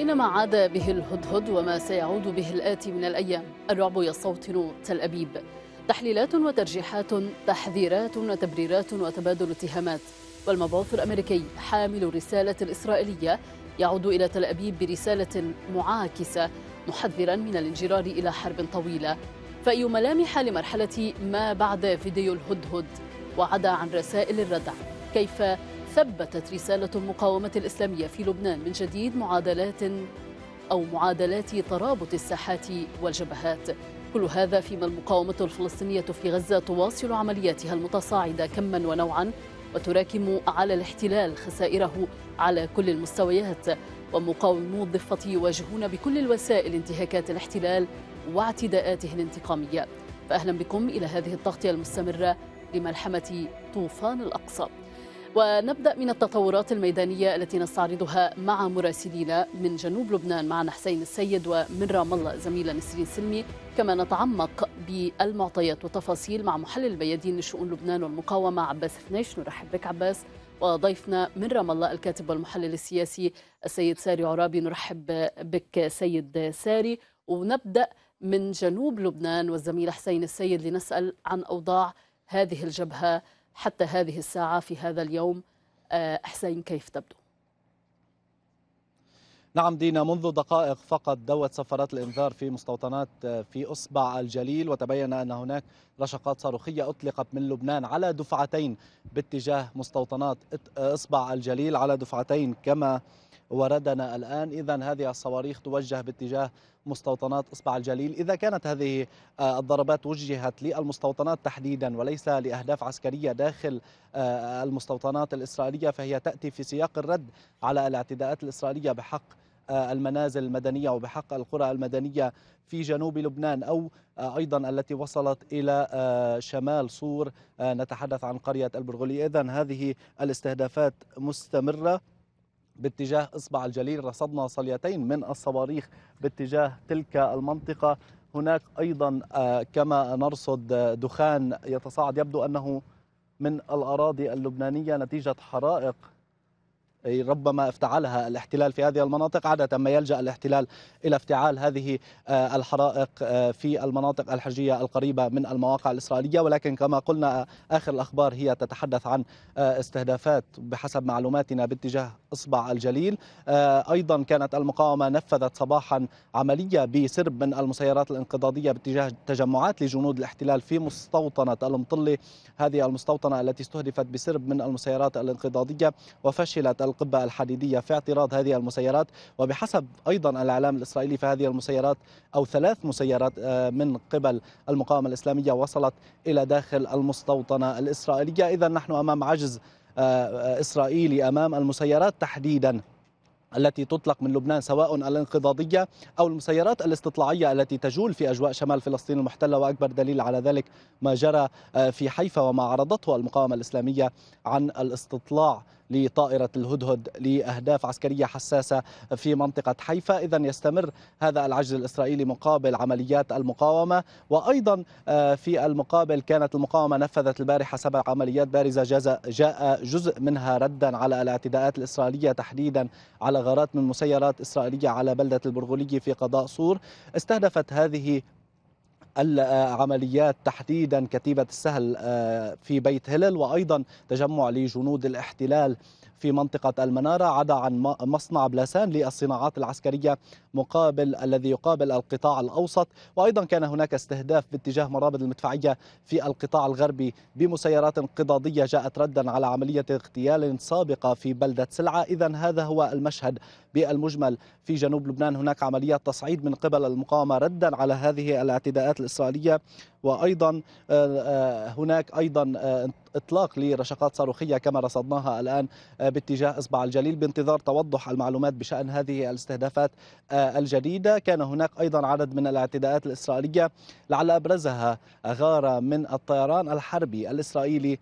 بين ما عاد به الهدهد وما سيعود به الآتي من الأيام الرعب يستوطن تل أبيب تحليلات وترجيحات تحذيرات وتبريرات وتبادل اتهامات والمبعوث الأمريكي حامل الرسالة الإسرائيلية يعود إلى تل أبيب برسالة معاكسة محذرا من الانجرار إلى حرب طويلة فأي ملامح لمرحلة ما بعد فيديو الهدهد وعدا عن رسائل الردع كيف ثبتت رسالة المقاومة الإسلامية في لبنان من جديد معادلات أو معادلات ترابط الساحات والجبهات كل هذا فيما المقاومة الفلسطينية في غزة تواصل عملياتها المتصاعدة كما ونوعا وتراكم على الاحتلال خسائره على كل المستويات ومقاومو الضفة يواجهون بكل الوسائل انتهاكات الاحتلال واعتداءاته الانتقامية فأهلا بكم إلى هذه التغطية المستمرة لملحمة طوفان الأقصى ونبدأ من التطورات الميدانية التي نستعرضها مع مراسلينا من جنوب لبنان معنا حسين السيد ومن رام الله زميلة نسرين سلمي كما نتعمق بالمعطيات والتفاصيل مع محلل البيادين لشؤون لبنان والمقاومة عباس فنيش نرحب بك عباس وضيفنا من رام الله الكاتب والمحلل السياسي السيد ساري عرابي نرحب بك سيد ساري ونبدأ من جنوب لبنان والزميل حسين السيد لنسأل عن أوضاع هذه الجبهة حتى هذه الساعة في هذا اليوم آه، حسين كيف تبدو؟ نعم دينا منذ دقائق فقط دوت صفارات الانذار في مستوطنات آه، في اصبع الجليل وتبين ان هناك رشقات صاروخيه اطلقت من لبنان على دفعتين باتجاه مستوطنات آه، اصبع الجليل على دفعتين كما وردنا الآن إذا هذه الصواريخ توجه باتجاه مستوطنات إصبع الجليل إذا كانت هذه آه، الضربات وجهت للمستوطنات تحديدا وليس لأهداف عسكرية داخل آه، المستوطنات الإسرائيلية فهي تأتي في سياق الرد على الاعتداءات الإسرائيلية بحق آه، المنازل المدنية وبحق القرى المدنية في جنوب لبنان أو أيضا التي وصلت إلى شمال صور نتحدث عن قرية البرغولية إذا هذه الاستهدافات مستمرة باتجاه إصبع الجليل رصدنا صليتين من الصواريخ باتجاه تلك المنطقة هناك أيضا آه، كما نرصد آه، دخان يتصاعد يبدو أنه من الأراضي اللبنانية نتيجة حرائق ربما افتعلها الاحتلال في هذه المناطق عادة ما يلجأ الاحتلال إلى افتعال هذه آه، الحرائق في المناطق الحجية القريبة من المواقع الإسرائيلية ولكن كما قلنا آخر الأخبار هي تتحدث عن استهدافات بحسب معلوماتنا باتجاه إصبع الجليل آه، أيضا كانت المقاومة نفذت صباحا عملية بسرب من المسيرات الانقضاضية باتجاه تجمعات لجنود الاحتلال في مستوطنة المطلة هذه المستوطنة التي استهدفت بسرب من المسيرات الانقضاضية وفشلت القبة الحديدية في اعتراض هذه المسيرات وبحسب أيضا الإعلام الإسرائيلي فهذه المسيرات أو ثلاث مسيرات آه، من قبل المقاومة الإسلامية وصلت إلى داخل المستوطنة الإسرائيلية إذا نحن أمام عجز إسرائيلي أمام المسيرات تحديدا التي تطلق من لبنان سواء الانقضاضية أو المسيرات الاستطلاعية التي تجول في أجواء شمال فلسطين المحتلة وأكبر دليل على ذلك ما جرى آه، في حيفا وما عرضته المقاومة الإسلامية عن الاستطلاع لطائرة الهدهد لأهداف عسكرية حساسة في منطقة حيفا إذا يستمر هذا العجز الإسرائيلي مقابل عمليات المقاومة وأيضا آه، في المقابل كانت المقاومة نفذت البارحة سبع عمليات بارزة جاء جزء منها ردا على الاعتداءات الإسرائيلية تحديدا على غارات من مسيرات إسرائيلية على بلدة البرغولية في قضاء صور استهدفت هذه العمليات تحديدا كتيبة السهل آه، في بيت هلل وأيضا تجمع لجنود الاحتلال في منطقة المنارة عدا عن مصنع بلاسان للصناعات العسكرية مقابل الذي يقابل القطاع الأوسط وأيضا كان هناك استهداف باتجاه مرابط المدفعية في القطاع الغربي بمسيرات انقضاضية جاءت ردا على عملية اغتيال سابقة في بلدة سلعة إذا هذا هو المشهد بالمجمل في جنوب لبنان هناك عمليات تصعيد من قبل المقاومة ردا على هذه الاعتداءات الإسرائيلية وأيضا آه، آه، هناك أيضا آه، اطلاق لرشقات صاروخيه كما رصدناها الان باتجاه اصبع الجليل بانتظار توضح المعلومات بشان هذه الاستهدافات الجديده، كان هناك ايضا عدد من الاعتداءات الاسرائيليه لعل ابرزها غاره من الطيران الحربي الاسرائيلي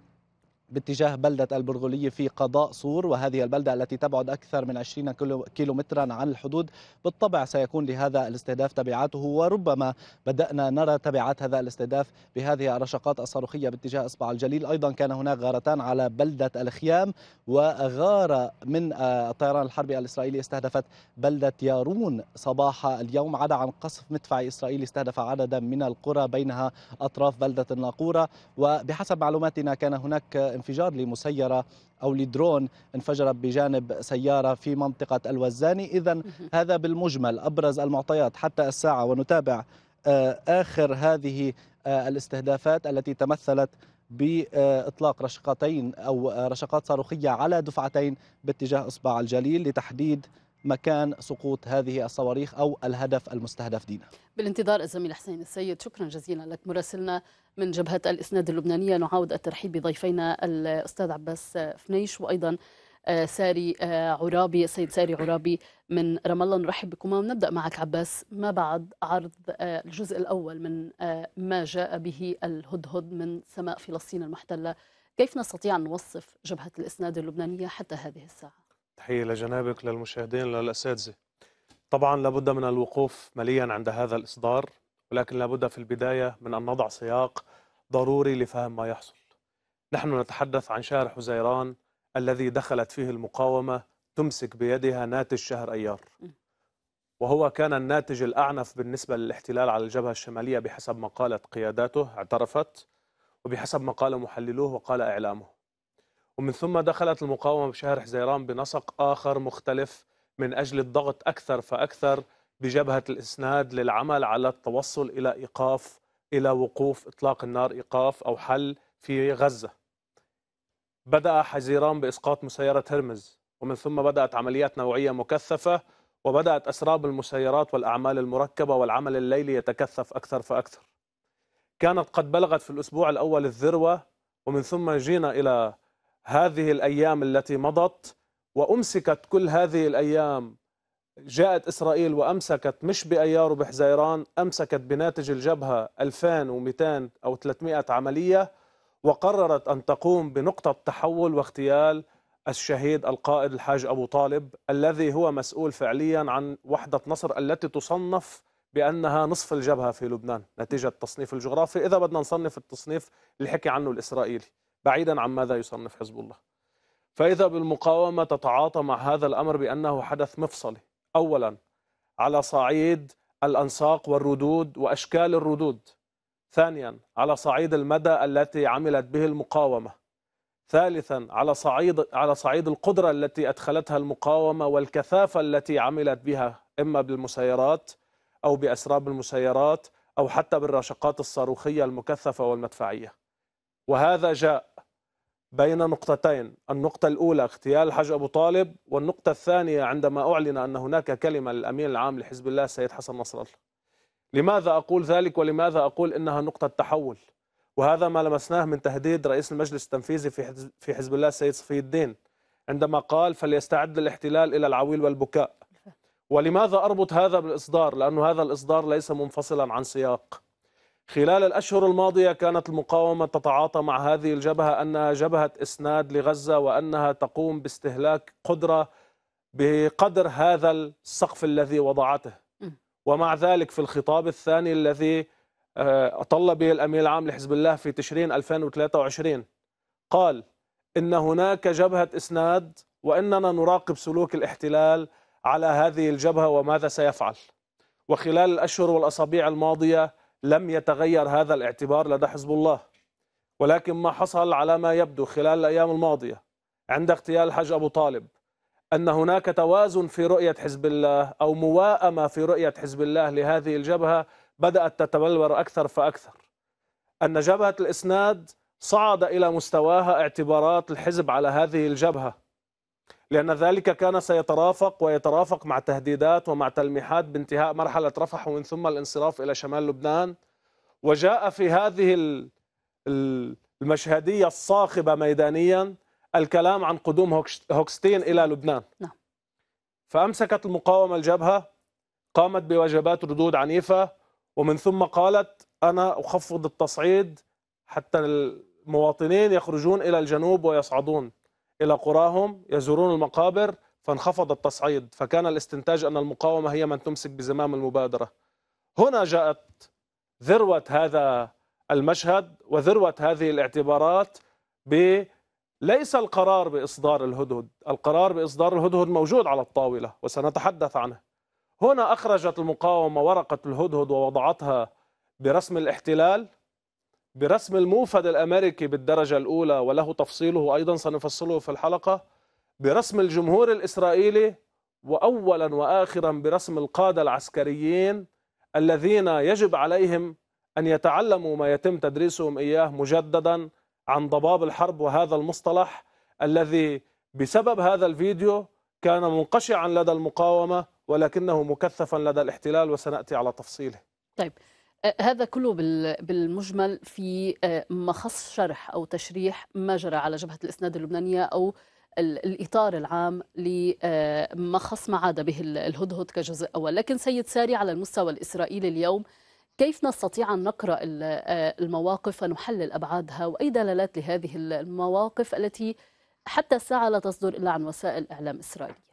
باتجاه بلدة البرغولية في قضاء صور وهذه البلدة التي تبعد أكثر من 20 مترا عن الحدود بالطبع سيكون لهذا الاستهداف تبعاته وربما بدأنا نرى تبعات هذا الاستهداف بهذه الرشقات الصاروخية باتجاه إصبع الجليل أيضا كان هناك غارتان على بلدة الخيام وغارة من آه، الطيران الحربي الإسرائيلي استهدفت بلدة يارون صباح اليوم عدا عن قصف مدفعي إسرائيلي استهدف عددا من القرى بينها أطراف بلدة الناقورة وبحسب معلوماتنا كان هناك انفجار لمسيرة أو لدرون انفجر بجانب سيارة في منطقة الوزاني إذا هذا بالمجمل أبرز المعطيات حتى الساعة ونتابع آه، آخر هذه آه، الاستهدافات التي تمثلت باطلاق رشقتين او آه، رشقات صاروخيه على دفعتين باتجاه اصبع الجليل لتحديد مكان سقوط هذه الصواريخ أو الهدف المستهدف دينا بالانتظار الزميل حسين السيد شكرا جزيلا لك مراسلنا من جبهة الإسناد اللبنانية نعاود الترحيب بضيفينا الأستاذ عباس فنيش وأيضا آه، ساري آه، عرابي السيد ساري عرابي من رام الله نرحب بكم ونبدا معك عباس ما بعد عرض آه، الجزء الاول من ما جاء به الهدهد من سماء فلسطين المحتله كيف نستطيع ان نوصف جبهه الاسناد اللبنانيه حتى هذه الساعه تحية لجنابك للمشاهدين للأساتذة طبعا لابد من الوقوف مليا عند هذا الإصدار ولكن لابد في البداية من أن نضع سياق ضروري لفهم ما يحصل نحن نتحدث عن شهر حزيران الذي دخلت فيه المقاومة تمسك بيدها ناتج شهر أيار وهو كان الناتج الأعنف بالنسبة للاحتلال على الجبهة الشمالية بحسب ما قالت قياداته اعترفت وبحسب ما قال محللوه وقال إعلامه ومن ثم دخلت المقاومة بشهر حزيران بنسق آخر مختلف من أجل الضغط أكثر فأكثر بجبهة الإسناد للعمل على التوصل إلى إيقاف إلى وقوف إطلاق النار إيقاف أو حل في غزة بدأ حزيران بإسقاط مسيرة هرمز ومن ثم بدأت عمليات نوعية مكثفة وبدأت أسراب المسيرات والأعمال المركبة والعمل الليلي يتكثف أكثر فأكثر كانت قد بلغت في الأسبوع الأول الذروة ومن ثم جينا إلى هذه الايام التي مضت وامسكت كل هذه الايام جاءت اسرائيل وامسكت مش بايار وبحزيران امسكت بناتج الجبهه 2200 او 300 عمليه وقررت ان تقوم بنقطه تحول واغتيال الشهيد القائد الحاج ابو طالب الذي هو مسؤول فعليا عن وحده نصر التي تصنف بانها نصف الجبهه في لبنان نتيجه التصنيف الجغرافي اذا بدنا نصنف التصنيف اللي حكي عنه الاسرائيلي بعيدا عن ماذا يصنف حزب الله فإذا بالمقاومة تتعاطى مع هذا الأمر بأنه حدث مفصلي أولا على صعيد الأنساق والردود وأشكال الردود ثانيا على صعيد المدى التي عملت به المقاومة ثالثا على صعيد على صعيد القدرة التي أدخلتها المقاومة والكثافة التي عملت بها إما بالمسيرات أو بأسراب المسيرات أو حتى بالراشقات الصاروخية المكثفة والمدفعية وهذا جاء بين نقطتين النقطة الأولى اغتيال حج أبو طالب والنقطة الثانية عندما أعلن أن هناك كلمة للأمين العام لحزب الله السيد حسن نصر الله لماذا أقول ذلك ولماذا أقول إنها نقطة تحول وهذا ما لمسناه من تهديد رئيس المجلس التنفيذي في في حزب الله السيد صفي الدين عندما قال فليستعد الاحتلال إلى العويل والبكاء ولماذا أربط هذا بالإصدار لأن هذا الإصدار ليس منفصلا عن سياق خلال الأشهر الماضية كانت المقاومة تتعاطى مع هذه الجبهة أنها جبهة إسناد لغزة وأنها تقوم باستهلاك قدرة بقدر هذا السقف الذي وضعته ومع ذلك في الخطاب الثاني الذي آه، أطل به الأمين العام لحزب الله في تشرين 2023 قال إن هناك جبهة إسناد وإننا نراقب سلوك الاحتلال على هذه الجبهة وماذا سيفعل وخلال الأشهر والأسابيع الماضية لم يتغير هذا الاعتبار لدى حزب الله ولكن ما حصل على ما يبدو خلال الأيام الماضية عند اغتيال حج أبو طالب أن هناك توازن في رؤية حزب الله أو مواءمة في رؤية حزب الله لهذه الجبهة بدأت تتبلور أكثر فأكثر أن جبهة الإسناد صعد إلى مستواها اعتبارات الحزب على هذه الجبهة لأن ذلك كان سيترافق ويترافق مع تهديدات ومع تلميحات بانتهاء مرحلة رفح ومن ثم الانصراف إلى شمال لبنان وجاء في هذه المشهدية الصاخبة ميدانيا الكلام عن قدوم هوكستين إلى لبنان نعم. فأمسكت المقاومة الجبهة قامت بوجبات ردود عنيفة ومن ثم قالت أنا أخفض التصعيد حتى المواطنين يخرجون إلى الجنوب ويصعدون إلى قراهم يزورون المقابر فانخفض التصعيد فكان الاستنتاج أن المقاومة هي من تمسك بزمام المبادرة هنا جاءت ذروة هذا المشهد وذروة هذه الاعتبارات ب ليس القرار بإصدار الهدهد القرار بإصدار الهدهد موجود على الطاولة وسنتحدث عنه هنا أخرجت المقاومة ورقة الهدهد ووضعتها برسم الاحتلال برسم الموفد الأمريكي بالدرجة الأولى وله تفصيله أيضا سنفصله في الحلقة برسم الجمهور الإسرائيلي وأولا وآخرا برسم القادة العسكريين الذين يجب عليهم أن يتعلموا ما يتم تدريسهم إياه مجددا عن ضباب الحرب وهذا المصطلح الذي بسبب هذا الفيديو كان منقشعا لدى المقاومة ولكنه مكثفا لدى الاحتلال وسنأتي على تفصيله طيب آه، هذا كله بالمجمل في آه، مخص شرح او تشريح ما جرى على جبهه الاسناد اللبنانيه او الاطار العام لمخص آه، ما عاد به الهدهد كجزء اول، لكن سيد ساري على المستوى الاسرائيلي اليوم كيف نستطيع ان نقرا المواقف ونحلل ابعادها واي دلالات لهذه المواقف التي حتى الساعه لا تصدر الا عن وسائل اعلام اسرائيليه؟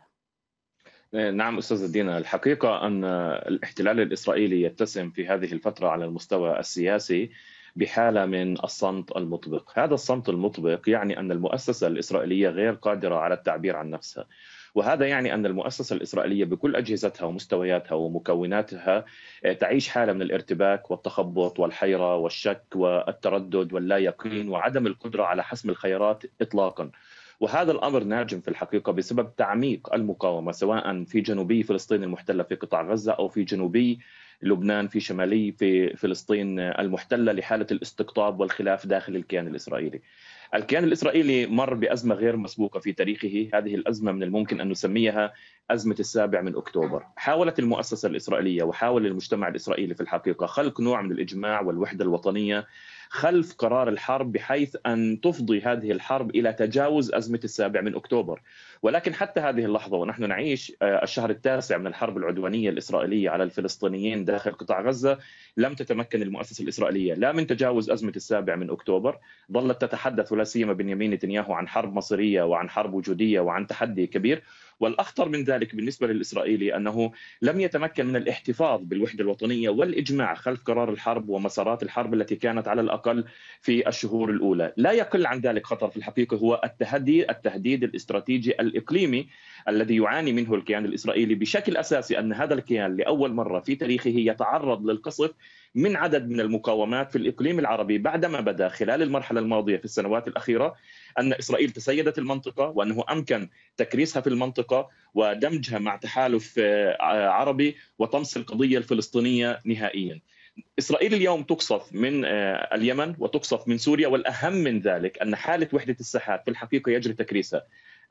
نعم استاذ دينا الحقيقه ان الاحتلال الاسرائيلي يتسم في هذه الفتره على المستوى السياسي بحاله من الصمت المطبق، هذا الصمت المطبق يعني ان المؤسسه الاسرائيليه غير قادره على التعبير عن نفسها. وهذا يعني ان المؤسسه الاسرائيليه بكل اجهزتها ومستوياتها ومكوناتها آه، تعيش حاله من الارتباك والتخبط والحيره والشك والتردد واللا يقين وعدم القدره على حسم الخيارات اطلاقا. وهذا الامر ناجم في الحقيقه بسبب تعميق المقاومه سواء في جنوبي فلسطين المحتله في قطاع غزه او في جنوبي لبنان في شمالي في فلسطين المحتله لحاله الاستقطاب والخلاف داخل الكيان الاسرائيلي. الكيان الاسرائيلي مر بازمه غير مسبوقه في تاريخه، هذه الازمه من الممكن ان نسميها ازمه السابع من اكتوبر. حاولت المؤسسه الاسرائيليه وحاول المجتمع الاسرائيلي في الحقيقه خلق نوع من الاجماع والوحده الوطنيه خلف قرار الحرب بحيث ان تفضي هذه الحرب الى تجاوز ازمه السابع من اكتوبر، ولكن حتى هذه اللحظه ونحن نعيش آه، الشهر التاسع من الحرب العدوانيه الاسرائيليه على الفلسطينيين داخل قطاع غزه، لم تتمكن المؤسسه الاسرائيليه لا من تجاوز ازمه السابع من اكتوبر، ظلت تتحدث ولا سيما بنيامين نتنياهو عن حرب مصيريه وعن حرب وجوديه وعن تحدي كبير، والاخطر من ذلك بالنسبه للاسرائيلي انه لم يتمكن من الاحتفاظ بالوحده الوطنيه والاجماع خلف قرار الحرب ومسارات الحرب التي كانت على الاقل في الشهور الاولى، لا يقل عن ذلك خطر في الحقيقه هو التهديد التهديد الاستراتيجي الاقليمي الذي يعاني منه الكيان الإسرائيلي بشكل أساسي أن هذا الكيان لأول مرة في تاريخه يتعرض للقصف من عدد من المقاومات في الإقليم العربي بعدما بدا خلال المرحلة الماضية في السنوات الأخيرة أن إسرائيل تسيدت المنطقة وأنه أمكن تكريسها في المنطقة ودمجها مع تحالف آه، عربي وطمس القضية الفلسطينية نهائيا اسرائيل اليوم تقصف من آه، اليمن وتقصف من سوريا والاهم من ذلك ان حاله وحده الساحات في الحقيقه يجري تكريسها،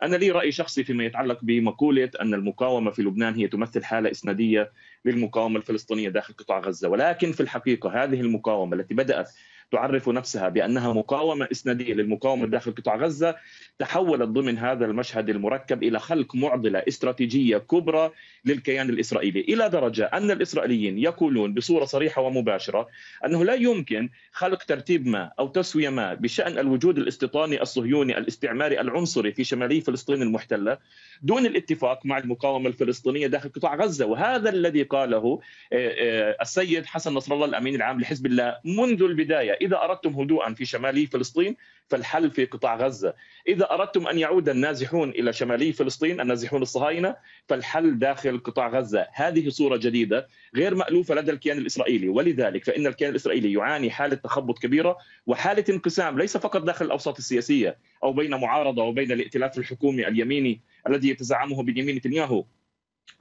أنا لي رأي شخصي فيما يتعلق بمقولة أن المقاومة في لبنان هي تمثل حالة إسنادية للمقاومة الفلسطينية داخل قطاع غزة ولكن في الحقيقة هذه المقاومة التي بدأت تعرف نفسها بأنها مقاومة إسنادية للمقاومة داخل قطاع غزة تحولت ضمن هذا المشهد المركب إلى خلق معضلة استراتيجية كبرى للكيان الإسرائيلي إلى درجة أن الإسرائيليين يقولون بصورة صريحة ومباشرة أنه لا يمكن خلق ترتيب ما أو تسوية ما بشأن الوجود الاستيطاني الصهيوني الاستعماري العنصري في شمالي فلسطين المحتلة دون الاتفاق مع المقاومة الفلسطينية داخل قطاع غزة وهذا الذي قاله آه، آه، السيد حسن نصر الله الأمين العام لحزب الله منذ البداية إذا أردتم هدوءا في شمالي فلسطين فالحل في قطاع غزة إذا أردتم أن يعود النازحون إلى شمالي فلسطين النازحون الصهاينة فالحل داخل قطاع غزة هذه صورة جديدة غير مألوفة لدى الكيان الإسرائيلي ولذلك فإن الكيان الإسرائيلي يعاني حالة تخبط كبيرة وحالة انقسام ليس فقط داخل الأوساط السياسية أو بين معارضة وبين الائتلاف الحكومي اليميني الذي يتزعمه بنيامين نتنياهو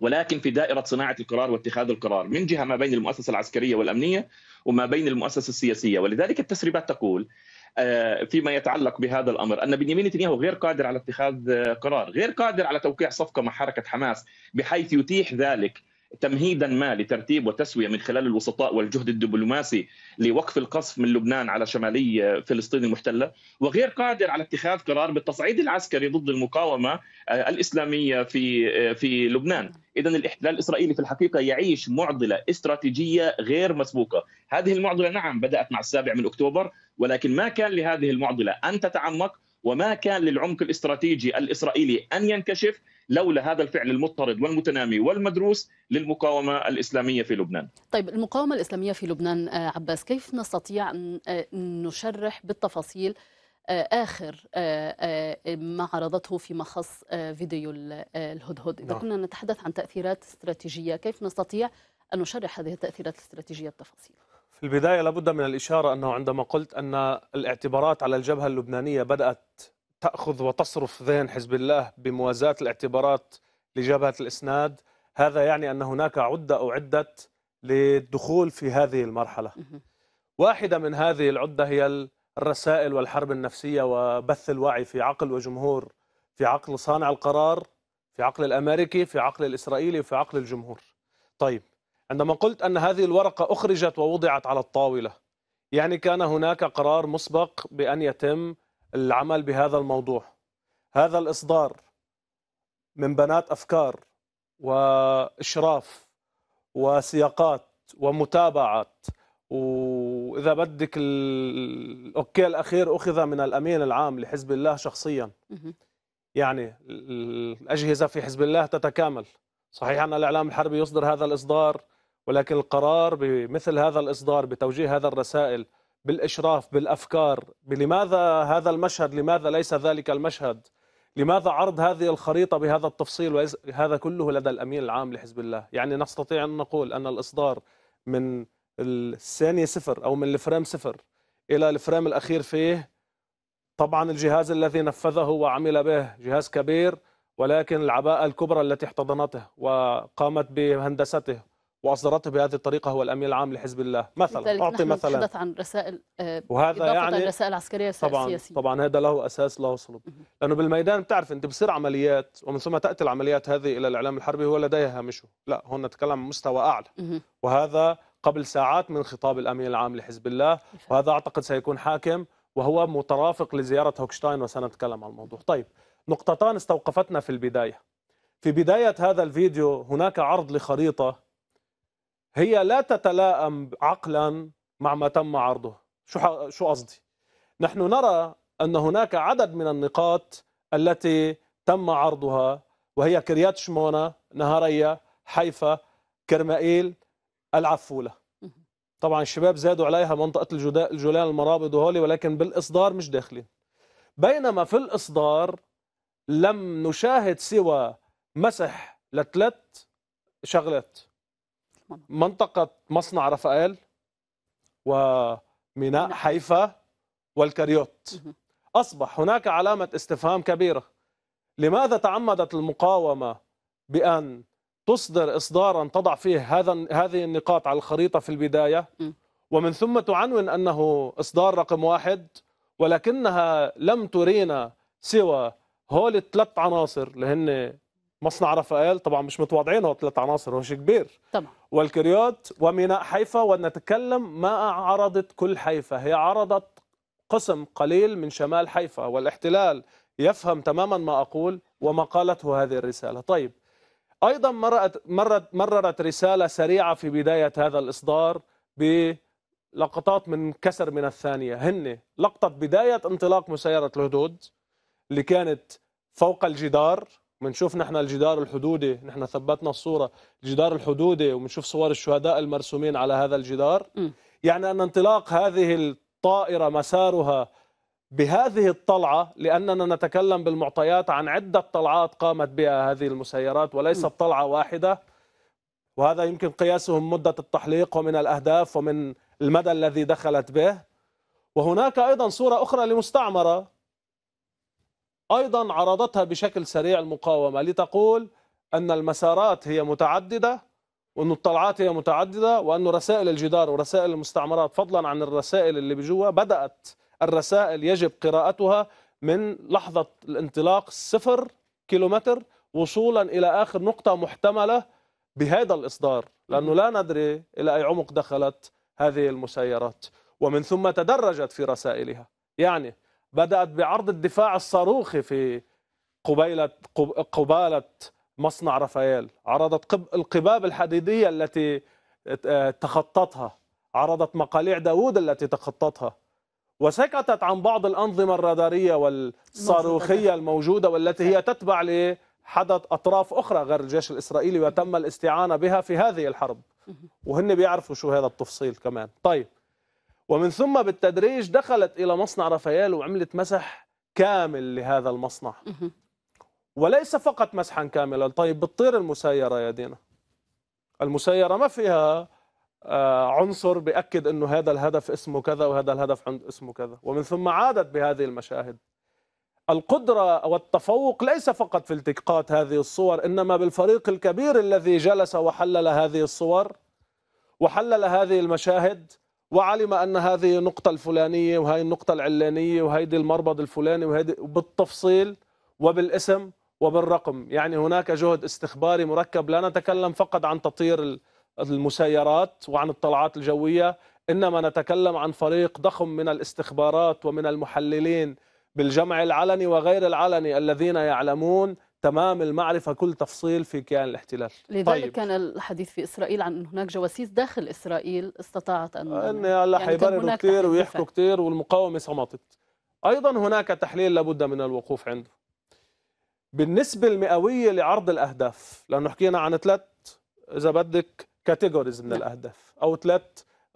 ولكن في دائرة صناعة القرار واتخاذ القرار من جهة ما بين المؤسسة العسكرية والأمنية وما بين المؤسسة السياسية ولذلك التسريبات تقول آه، فيما يتعلق بهذا الامر ان بنيامين نتنياهو غير قادر على اتخاذ قرار، غير قادر على توقيع صفقه مع حركه حماس بحيث يتيح ذلك تمهيدا ما لترتيب وتسويه من خلال الوسطاء والجهد الدبلوماسي لوقف القصف من لبنان على شمالي فلسطين المحتله وغير قادر على اتخاذ قرار بالتصعيد العسكري ضد المقاومه آه، الاسلاميه في آه، في لبنان اذا الاحتلال الاسرائيلي في الحقيقه يعيش معضله استراتيجيه غير مسبوقه هذه المعضله نعم بدات مع السابع من اكتوبر ولكن ما كان لهذه المعضله ان تتعمق وما كان للعمق الاستراتيجي الاسرائيلي ان ينكشف لولا هذا الفعل المضطرد والمتنامي والمدروس للمقاومه الاسلاميه في لبنان. طيب المقاومه الاسلاميه في لبنان آه، عباس كيف نستطيع ان آه، نشرح بالتفاصيل آه، اخر ما عرضته في مخص فيديو الهدهد اذا نعم. كنا نتحدث عن تاثيرات استراتيجيه كيف نستطيع ان نشرح هذه التاثيرات الاستراتيجيه بالتفاصيل في البدايه لابد من الاشاره انه عندما قلت ان الاعتبارات على الجبهه اللبنانيه بدات تأخذ وتصرف ذهن حزب الله بموازاة الاعتبارات لجبهة الإسناد هذا يعني أن هناك عدة أعدت للدخول في هذه المرحلة واحدة من هذه العدة هي الرسائل والحرب النفسية وبث الوعي في عقل وجمهور في عقل صانع القرار في عقل الأمريكي في عقل الإسرائيلي وفي عقل الجمهور طيب عندما قلت أن هذه الورقة أخرجت ووضعت على الطاولة يعني كان هناك قرار مسبق بأن يتم العمل بهذا الموضوع هذا الإصدار من بنات أفكار وإشراف وسياقات ومتابعه وإذا بدك الأوكي الأخير أخذ من الأمين العام لحزب الله شخصيا يعني الأجهزة في حزب الله تتكامل صحيح أن الإعلام الحربي يصدر هذا الإصدار ولكن القرار بمثل هذا الإصدار بتوجيه هذا الرسائل بالإشراف بالأفكار لماذا هذا المشهد لماذا ليس ذلك المشهد لماذا عرض هذه الخريطة بهذا التفصيل وهذا كله لدى الأمين العام لحزب الله يعني نستطيع أن نقول أن الإصدار من الثانية صفر أو من الفريم صفر إلى الفريم الأخير فيه طبعا الجهاز الذي نفذه وعمل به جهاز كبير ولكن العباءة الكبرى التي احتضنته وقامت بهندسته واصدرته بهذه الطريقه هو الامين العام لحزب الله مثلا اعطي مثلا نتحدث عن رسائل آه، وهذا يعني رسائل عسكريه طبعا سياسية. طبعا هذا له اساس له صلب لانه بالميدان بتعرف انت بصير عمليات ومن ثم تاتي العمليات هذه الى الاعلام الحربي هو لديها هامشه لا هون نتكلم عن مستوى اعلى وهذا قبل ساعات من خطاب الامين العام لحزب الله وهذا اعتقد سيكون حاكم وهو مترافق لزياره هوكشتاين وسنتكلم عن الموضوع طيب نقطتان استوقفتنا في البدايه في بدايه هذا الفيديو هناك عرض لخريطه هي لا تتلائم عقلا مع ما تم عرضه شو شو قصدي نحن نرى ان هناك عدد من النقاط التي تم عرضها وهي كريات شمونه نهريه حيفا كرمائيل العفوله طبعا الشباب زادوا عليها منطقه الجولان المرابط وهولي ولكن بالاصدار مش داخلين بينما في الاصدار لم نشاهد سوى مسح لثلاث شغلات منطقة مصنع رفائيل وميناء نعم. حيفا والكريوت أصبح هناك علامة استفهام كبيرة لماذا تعمدت المقاومة بأن تصدر إصدارا تضع فيه هذا هذه النقاط على الخريطة في البداية ومن ثم تعنون أنه إصدار رقم واحد ولكنها لم ترينا سوى هول الثلاث عناصر اللي هن مصنع رفائيل طبعا مش متواضعين هو ثلاث عناصر هوش كبير طبعا والكريات وميناء حيفا ونتكلم ما عرضت كل حيفا هي عرضت قسم قليل من شمال حيفا والاحتلال يفهم تماما ما أقول وما قالته هذه الرسالة طيب أيضا مرت مررت, مررت رسالة سريعة في بداية هذا الإصدار بلقطات من كسر من الثانية هن لقطة بداية انطلاق مسيرة الهدود اللي كانت فوق الجدار بنشوف نحن الجدار الحدودي نحن ثبتنا الصورة الجدار الحدودي وبنشوف صور الشهداء المرسومين على هذا الجدار م. يعني أن انطلاق هذه الطائرة مسارها بهذه الطلعة لأننا نتكلم بالمعطيات عن عدة طلعات قامت بها هذه المسيرات وليست طلعة واحدة وهذا يمكن قياسهم مدة التحليق ومن الأهداف ومن المدى الذي دخلت به وهناك أيضا صورة أخرى لمستعمرة أيضا عرضتها بشكل سريع المقاومة لتقول أن المسارات هي متعددة وأن الطلعات هي متعددة وأن رسائل الجدار ورسائل المستعمرات فضلا عن الرسائل اللي بجوا بدأت الرسائل يجب قراءتها من لحظة الانطلاق صفر كيلومتر وصولا إلى آخر نقطة محتملة بهذا الإصدار لأنه لا ندري إلى أي عمق دخلت هذه المسيرات ومن ثم تدرجت في رسائلها يعني بدأت بعرض الدفاع الصاروخي في قبيلة قبالة مصنع رافائيل عرضت القباب الحديدية التي تخططها عرضت مقاليع داوود التي تخططها وسكتت عن بعض الأنظمة الرادارية والصاروخية الموجودة والتي هي تتبع لحدث أطراف أخرى غير الجيش الإسرائيلي وتم الاستعانة بها في هذه الحرب وهن بيعرفوا شو هذا التفصيل كمان طيب ومن ثم بالتدريج دخلت إلى مصنع رافائيل وعملت مسح كامل لهذا المصنع وليس فقط مسحا كاملا طيب بتطير المسيرة يا دينا المسيرة ما فيها آه، عنصر بأكد أنه هذا الهدف اسمه كذا وهذا الهدف اسمه كذا ومن ثم عادت بهذه المشاهد القدرة والتفوق ليس فقط في التقاط هذه الصور إنما بالفريق الكبير الذي جلس وحلل هذه الصور وحلل هذه المشاهد وعلم ان هذه النقطه الفلانيه وهي النقطه العلانيه وهيدي المربض الفلاني وهيدي بالتفصيل وبالاسم وبالرقم يعني هناك جهد استخباري مركب لا نتكلم فقط عن تطير المسيرات وعن الطلعات الجويه انما نتكلم عن فريق ضخم من الاستخبارات ومن المحللين بالجمع العلني وغير العلني الذين يعلمون تمام المعرفه كل تفصيل في كيان الاحتلال لذلك طيب. كان الحديث في اسرائيل عن ان هناك جواسيس داخل اسرائيل استطاعت ان ان هلا يعني حيبرروا كثير ويحكوا كثير والمقاومه صمتت ايضا هناك تحليل لابد من الوقوف عنده بالنسبه المئويه لعرض الاهداف لانه حكينا عن ثلاث اذا بدك كاتيجوريز من نعم. الاهداف او ثلاث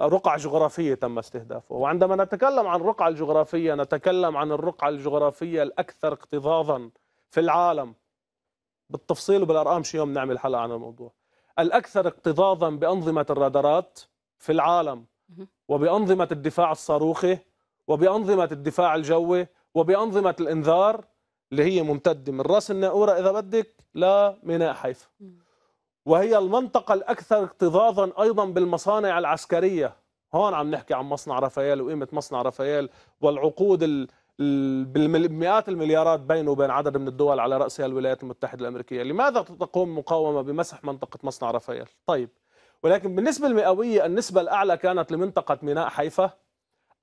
رقع جغرافيه تم استهدافه وعندما نتكلم عن الرقعه الجغرافيه نتكلم عن الرقعه الجغرافيه الاكثر اكتظاظا في العالم بالتفصيل وبالارقام شي يوم نعمل حلقه عن الموضوع الاكثر اكتظاظا بانظمه الرادارات في العالم وبانظمه الدفاع الصاروخي وبانظمه الدفاع الجوي وبانظمه الانذار اللي هي ممتده من راس الناقوره اذا بدك لميناء حيفا وهي المنطقه الاكثر اكتظاظا ايضا بالمصانع العسكريه هون عم نحكي عن مصنع رافائيل وقيمه مصنع رافائيل والعقود بالمئات المليارات بينه وبين عدد من الدول على رأسها الولايات المتحدة الأمريكية لماذا تقوم مقاومة بمسح منطقة مصنع رافائيل طيب ولكن بالنسبة المئوية النسبة الأعلى كانت لمنطقة ميناء حيفا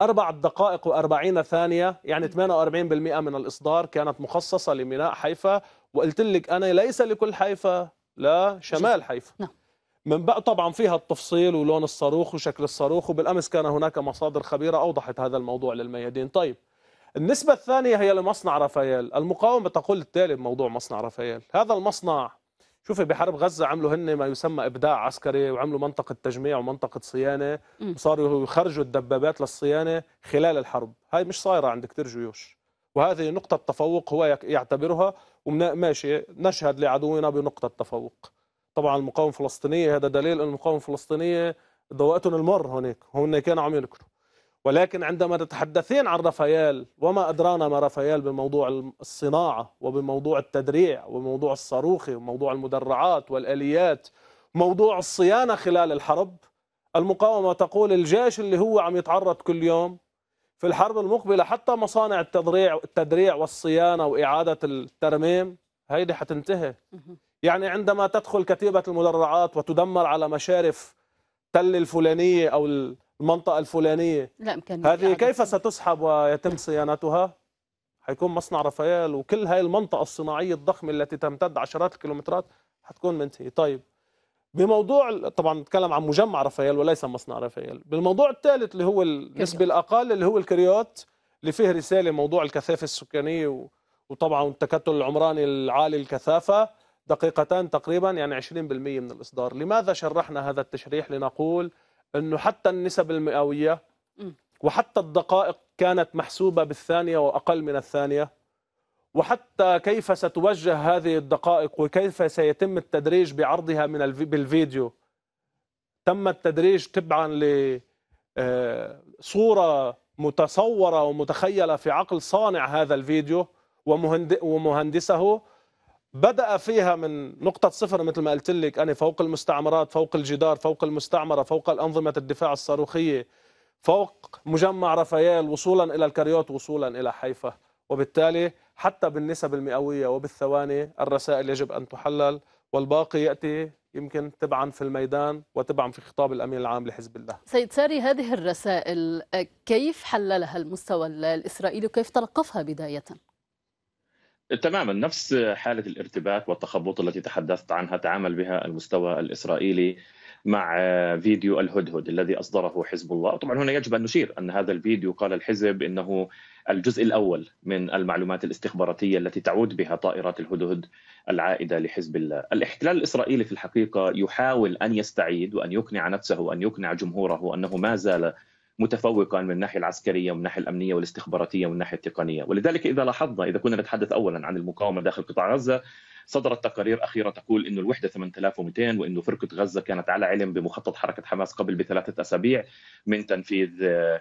أربع دقائق وأربعين ثانية يعني 48% من الإصدار كانت مخصصة لميناء حيفا وقلت لك أنا ليس لكل حيفا لا شمال حيفا نعم من بقى طبعا فيها التفصيل ولون الصاروخ وشكل الصاروخ وبالامس كان هناك مصادر خبيره اوضحت هذا الموضوع للميادين طيب النسبة الثانية هي لمصنع رافائيل المقاومة تقول التالي بموضوع مصنع رافائيل هذا المصنع شوفي بحرب غزة عملوا هن ما يسمى إبداع عسكري وعملوا منطقة تجميع ومنطقة صيانة وصاروا يخرجوا الدبابات للصيانة خلال الحرب هاي مش صايرة عند كتير جيوش وهذه نقطة تفوق هو يعتبرها وماشي نشهد لعدونا بنقطة تفوق طبعا المقاومة الفلسطينية هذا دليل أن المقاومة الفلسطينية ضوأتهم المر هناك هم كانوا عم ينكروا ولكن عندما تتحدثين عن رافائيل وما أدرانا ما رافائيل بموضوع الصناعة وبموضوع التدريع وبموضوع الصاروخي وموضوع المدرعات والآليات موضوع الصيانة خلال الحرب المقاومة تقول الجيش اللي هو عم يتعرض كل يوم في الحرب المقبلة حتى مصانع التدريع التدريع والصيانة وإعادة الترميم هيدي حتنتهي يعني عندما تدخل كتيبة المدرعات وتدمر على مشارف تل الفلانية أو المنطقه الفلانيه لا امكانيه هذه كيف ستسحب ويتم صيانتها؟ حيكون مصنع رفايال وكل هاي المنطقه الصناعيه الضخمه التي تمتد عشرات الكيلومترات حتكون منتهيه، طيب بموضوع طبعا نتكلم عن مجمع رفايال وليس مصنع رفايال، بالموضوع الثالث اللي هو النسبه الاقل اللي هو الكريوت اللي فيه رساله موضوع الكثافه السكانيه وطبعا التكتل العمراني العالي الكثافه دقيقتان تقريبا يعني 20% من الاصدار، لماذا شرحنا هذا التشريح لنقول انه حتى النسب المئويه وحتى الدقائق كانت محسوبه بالثانيه واقل من الثانيه وحتى كيف ستوجه هذه الدقائق وكيف سيتم التدريج بعرضها من بالفيديو تم التدريج تبعا لصوره آه، متصوره ومتخيله في عقل صانع هذا الفيديو ومهندسه بدأ فيها من نقطة صفر مثل ما قلت لك أنا فوق المستعمرات فوق الجدار فوق المستعمرة فوق الأنظمة الدفاع الصاروخية فوق مجمع رافائيل وصولا إلى الكريوت وصولا إلى حيفا وبالتالي حتى بالنسب المئوية وبالثواني الرسائل يجب أن تحلل والباقي يأتي يمكن تبعا في الميدان وتبعا في خطاب الأمين العام لحزب الله سيد ساري هذه الرسائل كيف حللها المستوى الإسرائيلي وكيف تلقفها بداية؟ تماما نفس حالة الارتباك والتخبط التي تحدثت عنها تعامل بها المستوى الإسرائيلي مع فيديو الهدهد الذي أصدره حزب الله طبعا هنا يجب أن نشير أن هذا الفيديو قال الحزب أنه الجزء الأول من المعلومات الاستخباراتية التي تعود بها طائرات الهدهد العائدة لحزب الله الاحتلال الإسرائيلي في الحقيقة يحاول أن يستعيد وأن يقنع نفسه وأن يقنع جمهوره أنه ما زال متفوقا من الناحيه العسكريه ومن الناحيه الامنيه والاستخباراتيه ومن الناحيه التقنيه، ولذلك اذا لاحظنا اذا كنا نتحدث اولا عن المقاومه داخل قطاع غزه صدرت تقارير اخيره تقول انه الوحده 8200 وانه فرقه غزه كانت على علم بمخطط حركه حماس قبل بثلاثه اسابيع من تنفيذ آه،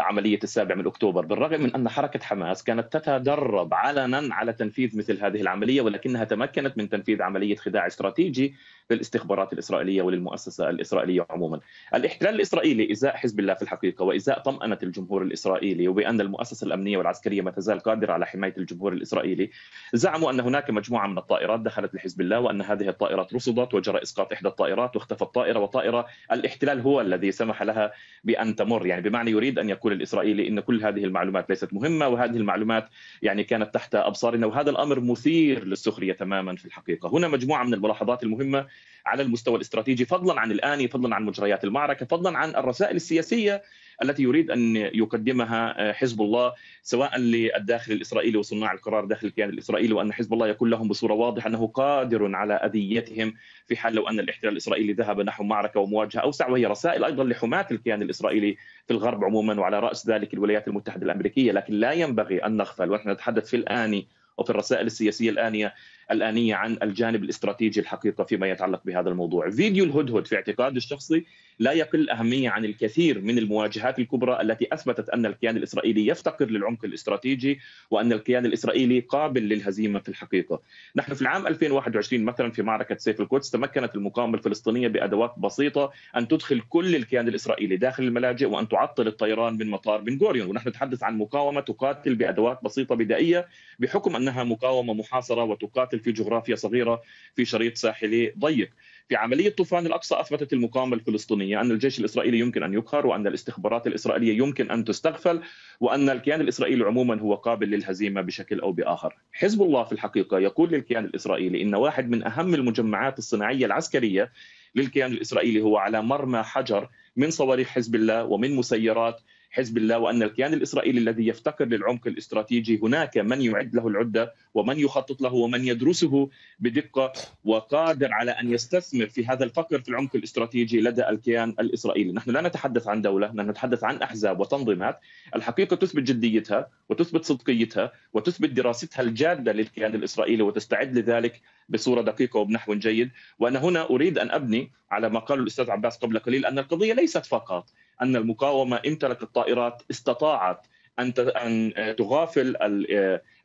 عمليه السابع من اكتوبر، بالرغم من ان حركه حماس كانت تتدرب علنا على تنفيذ مثل هذه العمليه ولكنها تمكنت من تنفيذ عمليه خداع استراتيجي للاستخبارات الاسرائيليه وللمؤسسه الاسرائيليه عموما. الاحتلال الاسرائيلي ازاء حزب الله في الحقيقه وازاء طمانه الجمهور الاسرائيلي وبان المؤسسه الامنيه والعسكريه ما تزال قادره على حمايه الجمهور الاسرائيلي، زعموا ان هناك مجموعه من الطائرات دخلت لحزب الله وان هذه الطائرات رصدت وجرى اسقاط احدى الطائرات واختفى الطائره وطائره الاحتلال هو الذي سمح لها بان تمر يعني بمعنى يريد ان يقول الاسرائيلي ان كل هذه المعلومات ليست مهمه وهذه المعلومات يعني كانت تحت ابصارنا وهذا الامر مثير للسخريه تماما في الحقيقه هنا مجموعه من الملاحظات المهمه على المستوى الاستراتيجي فضلا عن الآن فضلا عن مجريات المعركة فضلا عن الرسائل السياسية التي يريد ان يقدمها آه، حزب الله سواء للداخل الاسرائيلي وصناع القرار داخل الكيان الاسرائيلي وان حزب الله يقول لهم بصوره واضحه انه قادر على اذيتهم في حال لو ان الاحتلال الاسرائيلي ذهب نحو معركه ومواجهه اوسع وهي رسائل ايضا لحماه الكيان الاسرائيلي في الغرب عموما وعلى راس ذلك الولايات المتحده الامريكيه لكن لا ينبغي ان نغفل ونحن نتحدث في الان وفي الرسائل السياسيه الانيه الآنية عن الجانب الاستراتيجي الحقيقة فيما يتعلق بهذا الموضوع فيديو الهدهد في اعتقادي الشخصي لا يقل أهمية عن الكثير من المواجهات الكبرى التي أثبتت أن الكيان الإسرائيلي يفتقر للعمق الاستراتيجي وأن الكيان الإسرائيلي قابل للهزيمة في الحقيقة نحن في العام 2021 مثلا في معركة سيف القدس تمكنت المقاومة الفلسطينية بأدوات بسيطة أن تدخل كل الكيان الإسرائيلي داخل الملاجئ وأن تعطل الطيران من مطار بن غوريون ونحن نتحدث عن مقاومة تقاتل بأدوات بسيطة بدائية بحكم أنها مقاومة محاصرة وتقاتل تمثل في جغرافيا صغيرة في شريط ساحلي ضيق في عملية طوفان الأقصى أثبتت المقاومة الفلسطينية أن الجيش الإسرائيلي يمكن أن يقهر وأن الاستخبارات الإسرائيلية يمكن أن تستغفل وأن الكيان الإسرائيلي عموما هو قابل للهزيمة بشكل أو بآخر حزب الله في الحقيقة يقول للكيان الإسرائيلي إن واحد من أهم المجمعات الصناعية العسكرية للكيان الإسرائيلي هو على مرمى حجر من صواريخ حزب الله ومن مسيرات حزب الله وان الكيان الاسرائيلي الذي يفتقر للعمق الاستراتيجي هناك من يعد له العده ومن يخطط له ومن يدرسه بدقه وقادر على ان يستثمر في هذا الفقر في العمق الاستراتيجي لدى الكيان الاسرائيلي، نحن لا نتحدث عن دوله، نحن نتحدث عن احزاب وتنظيمات، الحقيقه تثبت جديتها وتثبت صدقيتها وتثبت دراستها الجاده للكيان الاسرائيلي وتستعد لذلك بصوره دقيقه وبنحو جيد، وانا هنا اريد ان ابني على ما قاله الاستاذ عباس قبل قليل ان القضيه ليست فقط ان المقاومه امتلكت طائرات استطاعت ان ان تغافل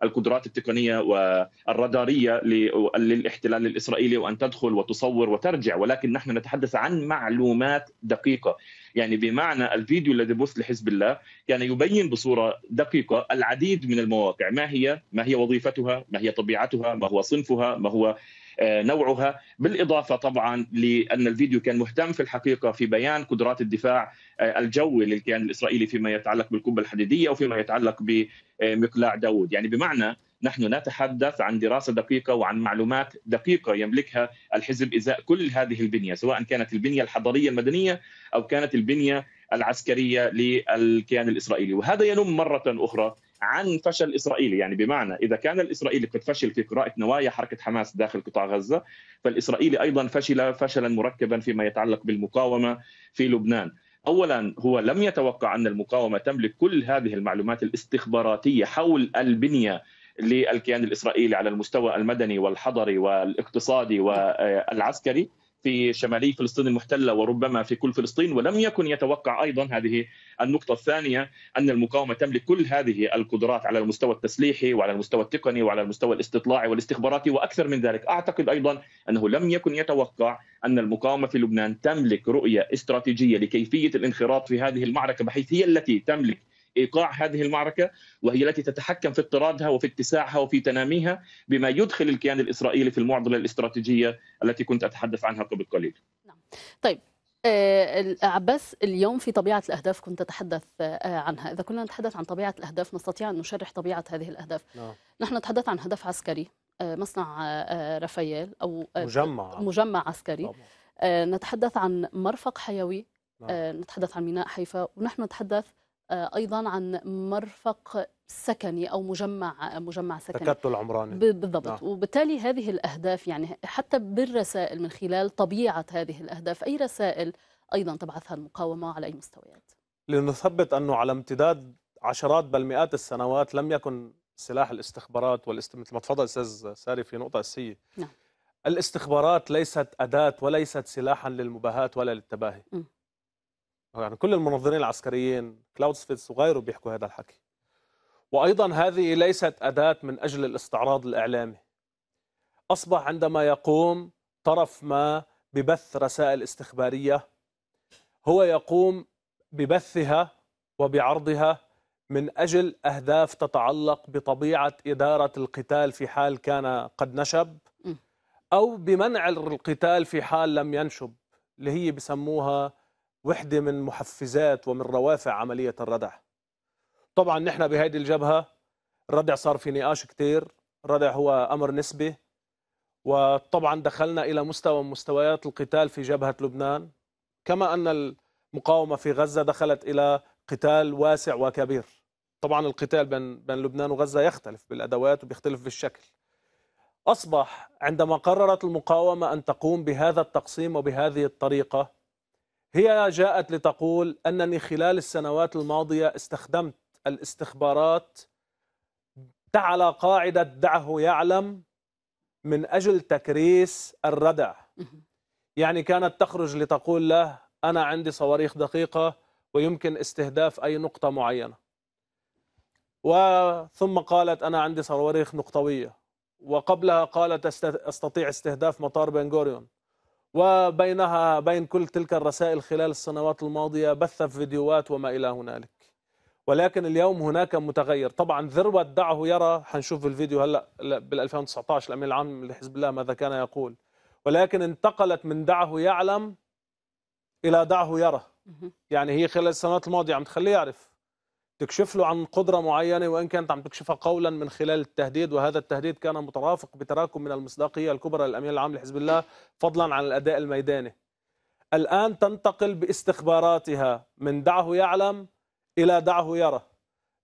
القدرات التقنيه والراداريه للاحتلال الاسرائيلي وان تدخل وتصور وترجع ولكن نحن نتحدث عن معلومات دقيقه يعني بمعنى الفيديو الذي بث لحزب الله كان يبين بصوره دقيقه العديد من المواقع ما هي ما هي وظيفتها ما هي طبيعتها ما هو صنفها ما هو آه، نوعها بالإضافة طبعا لأن الفيديو كان مهتم في الحقيقة في بيان قدرات الدفاع آه، الجوي للكيان الإسرائيلي فيما يتعلق بالقبة الحديدية وفيما يتعلق بمقلاع داود يعني بمعنى نحن نتحدث عن دراسة دقيقة وعن معلومات دقيقة يملكها الحزب إزاء كل هذه البنية سواء كانت البنية الحضرية المدنية أو كانت البنية العسكرية للكيان الإسرائيلي وهذا ينم مرة أخرى عن فشل اسرائيلي يعني بمعنى اذا كان الاسرائيلي قد فشل في قراءه نوايا حركه حماس داخل قطاع غزه فالاسرائيلي ايضا فشل فشلا مركبا فيما يتعلق بالمقاومه في لبنان اولا هو لم يتوقع ان المقاومه تملك كل هذه المعلومات الاستخباراتيه حول البنيه للكيان الاسرائيلي على المستوى المدني والحضري والاقتصادي والعسكري في شمالي فلسطين المحتله وربما في كل فلسطين ولم يكن يتوقع ايضا هذه النقطه الثانيه ان المقاومه تملك كل هذه القدرات على المستوى التسليحي وعلى المستوى التقني وعلى المستوى الاستطلاعي والاستخباراتي واكثر من ذلك اعتقد ايضا انه لم يكن يتوقع ان المقاومه في لبنان تملك رؤيه استراتيجيه لكيفيه الانخراط في هذه المعركه بحيث هي التي تملك ايقاع هذه المعركه وهي التي تتحكم في اضطرادها وفي اتساعها وفي تناميها بما يدخل الكيان الاسرائيلي في المعضله الاستراتيجيه التي كنت اتحدث عنها قبل قليل. نعم. طيب آه، عباس اليوم في طبيعة الأهداف كنت تتحدث آه، عنها إذا كنا نتحدث عن طبيعة الأهداف نستطيع أن نشرح طبيعة هذه الأهداف نعم. نحن نتحدث عن هدف عسكري آه، مصنع رافائيل أو مجمع مجمع عسكري طبعا. نتحدث عن مرفق حيوي نعم. نتحدث عن ميناء حيفا ونحن نتحدث آه، ايضا عن مرفق سكني او مجمع مجمع سكني تكتل عمراني بالضبط نعم. وبالتالي هذه الاهداف يعني حتى بالرسائل من خلال طبيعه هذه الاهداف اي رسائل ايضا تبعثها المقاومه على اي مستويات لنثبت انه على امتداد عشرات بل مئات السنوات لم يكن سلاح الاستخبارات والاست مثل ما تفضل استاذ ساري في نقطه اساسيه نعم الاستخبارات ليست اداه وليست سلاحا للمباهات ولا للتباهي م. يعني كل المنظرين العسكريين كلاودسفيتس وغيره بيحكوا هذا الحكي وايضا هذه ليست اداه من اجل الاستعراض الاعلامي اصبح عندما يقوم طرف ما ببث رسائل استخباريه هو يقوم ببثها وبعرضها من اجل اهداف تتعلق بطبيعه اداره القتال في حال كان قد نشب او بمنع القتال في حال لم ينشب اللي هي بسموها وحده من محفزات ومن روافع عمليه الردع طبعا نحن بهيدي الجبهه الردع صار في نقاش كثير الردع هو امر نسبي وطبعا دخلنا الى مستوى من مستويات القتال في جبهه لبنان كما ان المقاومه في غزه دخلت الى قتال واسع وكبير طبعا القتال بين بين لبنان وغزه يختلف بالادوات وبيختلف بالشكل اصبح عندما قررت المقاومه ان تقوم بهذا التقسيم وبهذه الطريقه هي جاءت لتقول أنني خلال السنوات الماضية استخدمت الاستخبارات على قاعدة دعه يعلم من أجل تكريس الردع يعني كانت تخرج لتقول له أنا عندي صواريخ دقيقة ويمكن استهداف أي نقطة معينة وثم قالت أنا عندي صواريخ نقطوية وقبلها قالت استطيع استهداف مطار بنغوريون وبينها بين كل تلك الرسائل خلال السنوات الماضية بث فيديوهات وما إلى هنالك ولكن اليوم هناك متغير طبعا ذروة دعه يرى حنشوف الفيديو هلا بال 2019 الامين العام لحزب الله ماذا كان يقول ولكن انتقلت من دعه يعلم الى دعه يرى يعني هي خلال السنوات الماضيه عم تخليه يعرف تكشف له عن قدرة معينة وإن كانت عم تكشفها قولا من خلال التهديد وهذا التهديد كان مترافق بتراكم من المصداقية الكبرى للأمين العام لحزب الله فضلا عن الأداء الميداني الآن تنتقل باستخباراتها من دعه يعلم إلى دعه يرى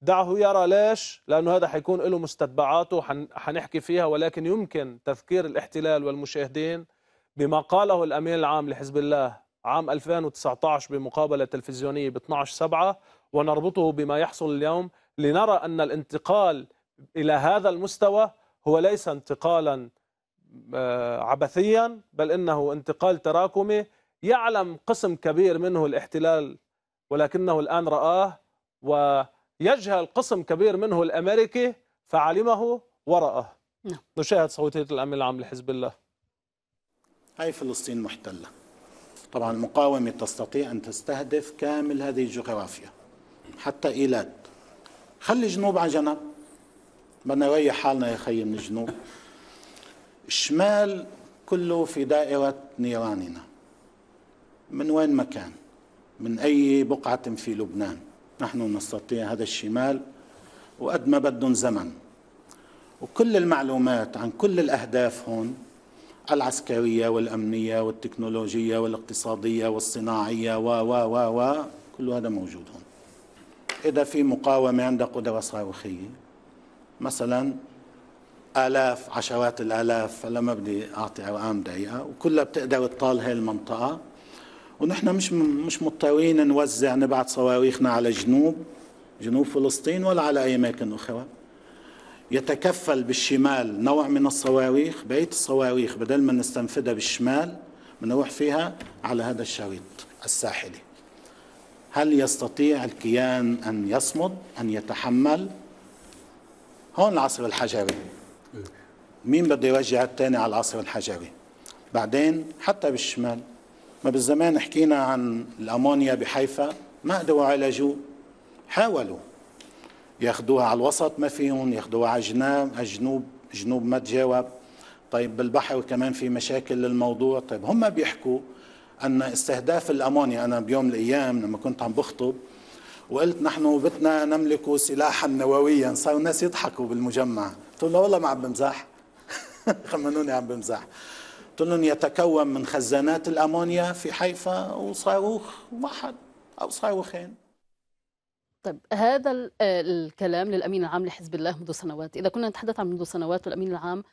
دعه يرى ليش؟ لأنه هذا حيكون له مستتبعاته حنحكي فيها ولكن يمكن تذكير الاحتلال والمشاهدين بما قاله الأمين العام لحزب الله عام 2019 بمقابلة تلفزيونية ب 12 7 ونربطه بما يحصل اليوم لنرى أن الانتقال إلى هذا المستوى هو ليس انتقالا آه، عبثيا بل إنه انتقال تراكمي يعلم قسم كبير منه الاحتلال ولكنه الآن رآه ويجهل قسم كبير منه الأمريكي فعلمه ورآه نعم. نشاهد صوتية الأمين العام لحزب الله هاي فلسطين محتلة طبعا المقاومة تستطيع أن تستهدف كامل هذه الجغرافيا حتى ايلات خلي جنوب على جنب بدنا نريح حالنا يا خي من الجنوب الشمال كله في دائرة نيراننا من وين ما كان من أي بقعة في لبنان نحن نستطيع هذا الشمال وقد ما بدهم زمن وكل المعلومات عن كل الأهداف هون العسكرية والأمنية والتكنولوجية والاقتصادية والصناعية و و و و كل هذا موجود هون إذا في مقاومة عندها قدرة صاروخية مثلا آلاف عشرات الآلاف فلا ما بدي أعطي أرقام دقيقة وكلها بتقدر تطال هاي المنطقة ونحن مش مش مضطرين نوزع نبعث صواريخنا على جنوب جنوب فلسطين ولا على أي أماكن أخرى يتكفل بالشمال نوع من الصواريخ بقية الصواريخ بدل ما نستنفذها بالشمال بنروح فيها على هذا الشريط الساحلي هل يستطيع الكيان أن يصمد أن يتحمل هون العصر الحجري مين بده يوجع الثاني على العصر الحجري بعدين حتى بالشمال ما بالزمان حكينا عن الأمونيا بحيفا ما قدروا علاجوا حاولوا ياخدوها على الوسط ما فيهم ياخدوها على الجناب على الجنوب جنوب ما تجاوب طيب بالبحر كمان في مشاكل للموضوع طيب هم بيحكوا ان استهداف الامونيا انا بيوم من الايام لما كنت عم بخطب وقلت نحن بتنا نملك سلاحا نوويا صاروا الناس يضحكوا بالمجمع قلت له والله ما عم بمزح خمنوني عم بمزح قلت لهم يتكون من خزانات الامونيا في حيفا وصاروخ واحد او صاروخين طيب هذا آه، الكلام للامين العام لحزب الله منذ سنوات اذا كنا نتحدث عن منذ سنوات والامين العام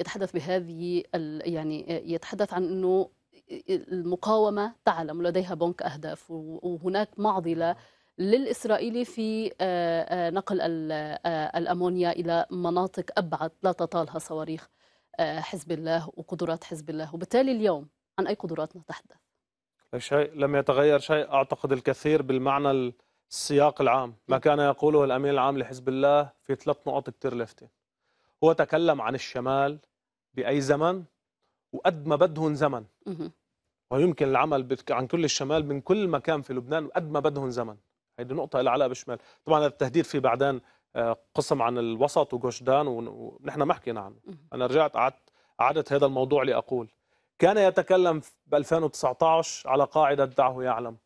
يتحدث بهذه يعني آه، يتحدث عن انه المقاومة تعلم لديها بنك أهداف وهناك معضلة للإسرائيلي في آه، آه، نقل آه، الأمونيا إلى مناطق أبعد لا تطالها صواريخ حزب الله وقدرات حزب الله وبالتالي اليوم عن أي قدرات نتحدث شيء لم يتغير شيء أعتقد الكثير بالمعنى السياق العام ما كان يقوله الأمين العام لحزب الله في ثلاث نقط كثير لافتة هو تكلم عن الشمال بأي زمن وقد ما بدهن زمن ويمكن العمل عن كل الشمال من كل مكان في لبنان قد ما بدهم زمن هيدي نقطة إلى علاقة بالشمال طبعا التهديد في بعدين آه، قسم عن الوسط وجوشدان ونحن ما حكينا عنه أنا رجعت قعدت هذا الموضوع لأقول كان يتكلم ب 2019 على قاعدة دعه يعلم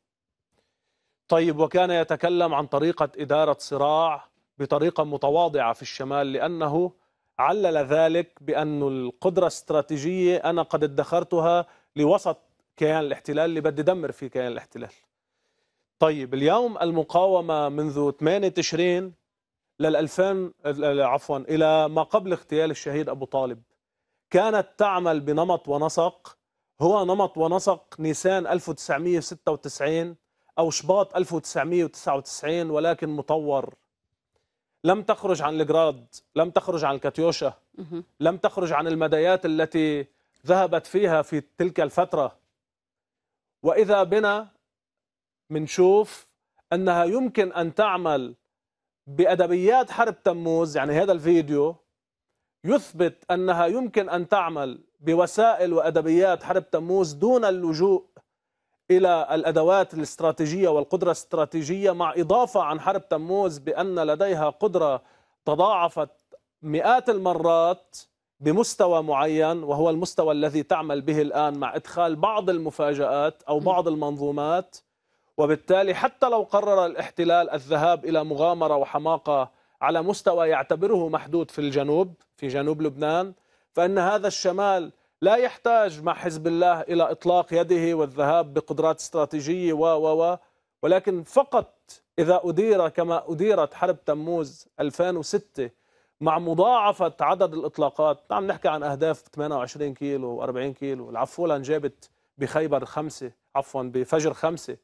طيب وكان يتكلم عن طريقة إدارة صراع بطريقة متواضعة في الشمال لأنه علل ذلك بأن القدرة الاستراتيجية أنا قد ادخرتها لوسط كيان الاحتلال اللي بدي دمر فيه كيان الاحتلال طيب اليوم المقاومة منذ 8 تشرين لل 2000 عفوا إلى ما قبل اغتيال الشهيد أبو طالب كانت تعمل بنمط ونسق هو نمط ونسق نيسان 1996 أو شباط 1999 ولكن مطور لم تخرج عن الجراد لم تخرج عن الكاتيوشا لم تخرج عن المدايات التي ذهبت فيها في تلك الفترة وإذا بنا منشوف أنها يمكن أن تعمل بأدبيات حرب تموز يعني هذا الفيديو يثبت أنها يمكن أن تعمل بوسائل وأدبيات حرب تموز دون اللجوء إلى الأدوات الاستراتيجية والقدرة الاستراتيجية مع إضافة عن حرب تموز بأن لديها قدرة تضاعفت مئات المرات بمستوى معين وهو المستوى الذي تعمل به الآن مع إدخال بعض المفاجآت أو بعض المنظومات وبالتالي حتى لو قرر الاحتلال الذهاب إلى مغامرة وحماقة على مستوى يعتبره محدود في الجنوب في جنوب لبنان فإن هذا الشمال لا يحتاج مع حزب الله إلى إطلاق يده والذهاب بقدرات استراتيجية و و و ولكن فقط إذا أدير كما أديرت حرب تموز 2006 مع مضاعفة عدد الإطلاقات عم نحكي عن أهداف 28 كيلو 40 كيلو العفولة جابت بخيبر خمسة عفوا بفجر خمسة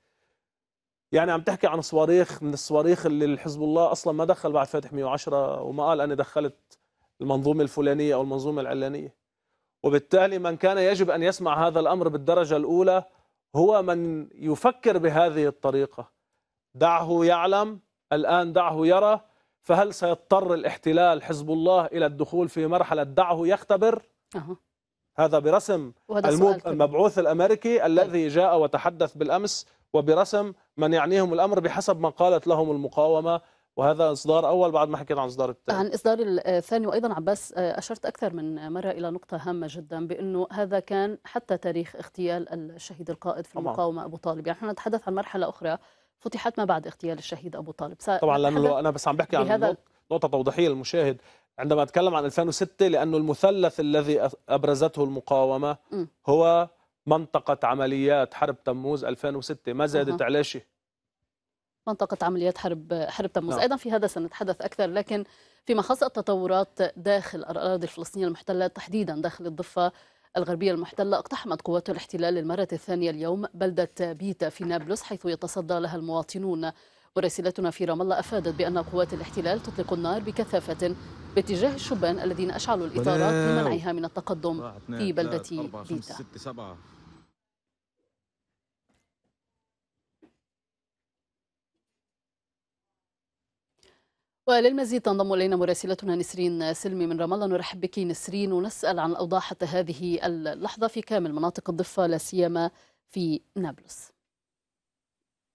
يعني عم تحكي عن صواريخ من الصواريخ اللي حزب الله أصلا ما دخل بعد فاتح 110 وما قال أنا دخلت المنظومة الفلانية أو المنظومة العلانية وبالتالي من كان يجب أن يسمع هذا الأمر بالدرجة الأولى هو من يفكر بهذه الطريقة دعه يعلم الآن دعه يرى فهل سيضطر الاحتلال حزب الله إلى الدخول في مرحلة دعه يختبر؟ أه. هذا برسم المب... المبعوث الأمريكي الذي جاء وتحدث بالأمس وبرسم من يعنيهم الأمر بحسب ما قالت لهم المقاومة وهذا إصدار أول بعد ما حكينا عن إصدار الثاني عن إصدار آه، الثاني وأيضا عباس آه، أشرت أكثر من مرة إلى نقطة هامة جدا بأنه هذا كان حتى تاريخ اغتيال الشهيد القائد في المقاومة أبو طالب يعني نحن نتحدث عن مرحلة أخرى فتحت ما بعد اغتيال الشهيد أبو طالب طبعا لأنه أنا بس عم بحكي عن نقطة توضيحية للمشاهد عندما أتكلم عن 2006 لأنه المثلث الذي أبرزته المقاومة هو منطقة عمليات حرب تموز 2006 ما زادت أه. شيء منطقة عمليات حرب حرب تموز نعم. أيضا في هذا سنتحدث أكثر لكن فيما خص التطورات داخل الأراضي الفلسطينية المحتلة تحديدا داخل الضفة الغربية المحتلة اقتحمت قوات الاحتلال للمرة الثانية اليوم بلدة بيتا في نابلس حيث يتصدى لها المواطنون ورسالتنا في رام الله افادت بان قوات الاحتلال تطلق النار بكثافه باتجاه الشبان الذين اشعلوا الاطارات لمنعها من التقدم في بلده بيتا وللمزيد تنضم الينا مراسلتنا نسرين سلمي من رام الله نرحب بك نسرين ونسال عن الاوضاع حتى هذه اللحظه في كامل مناطق الضفه لا سيما في نابلس.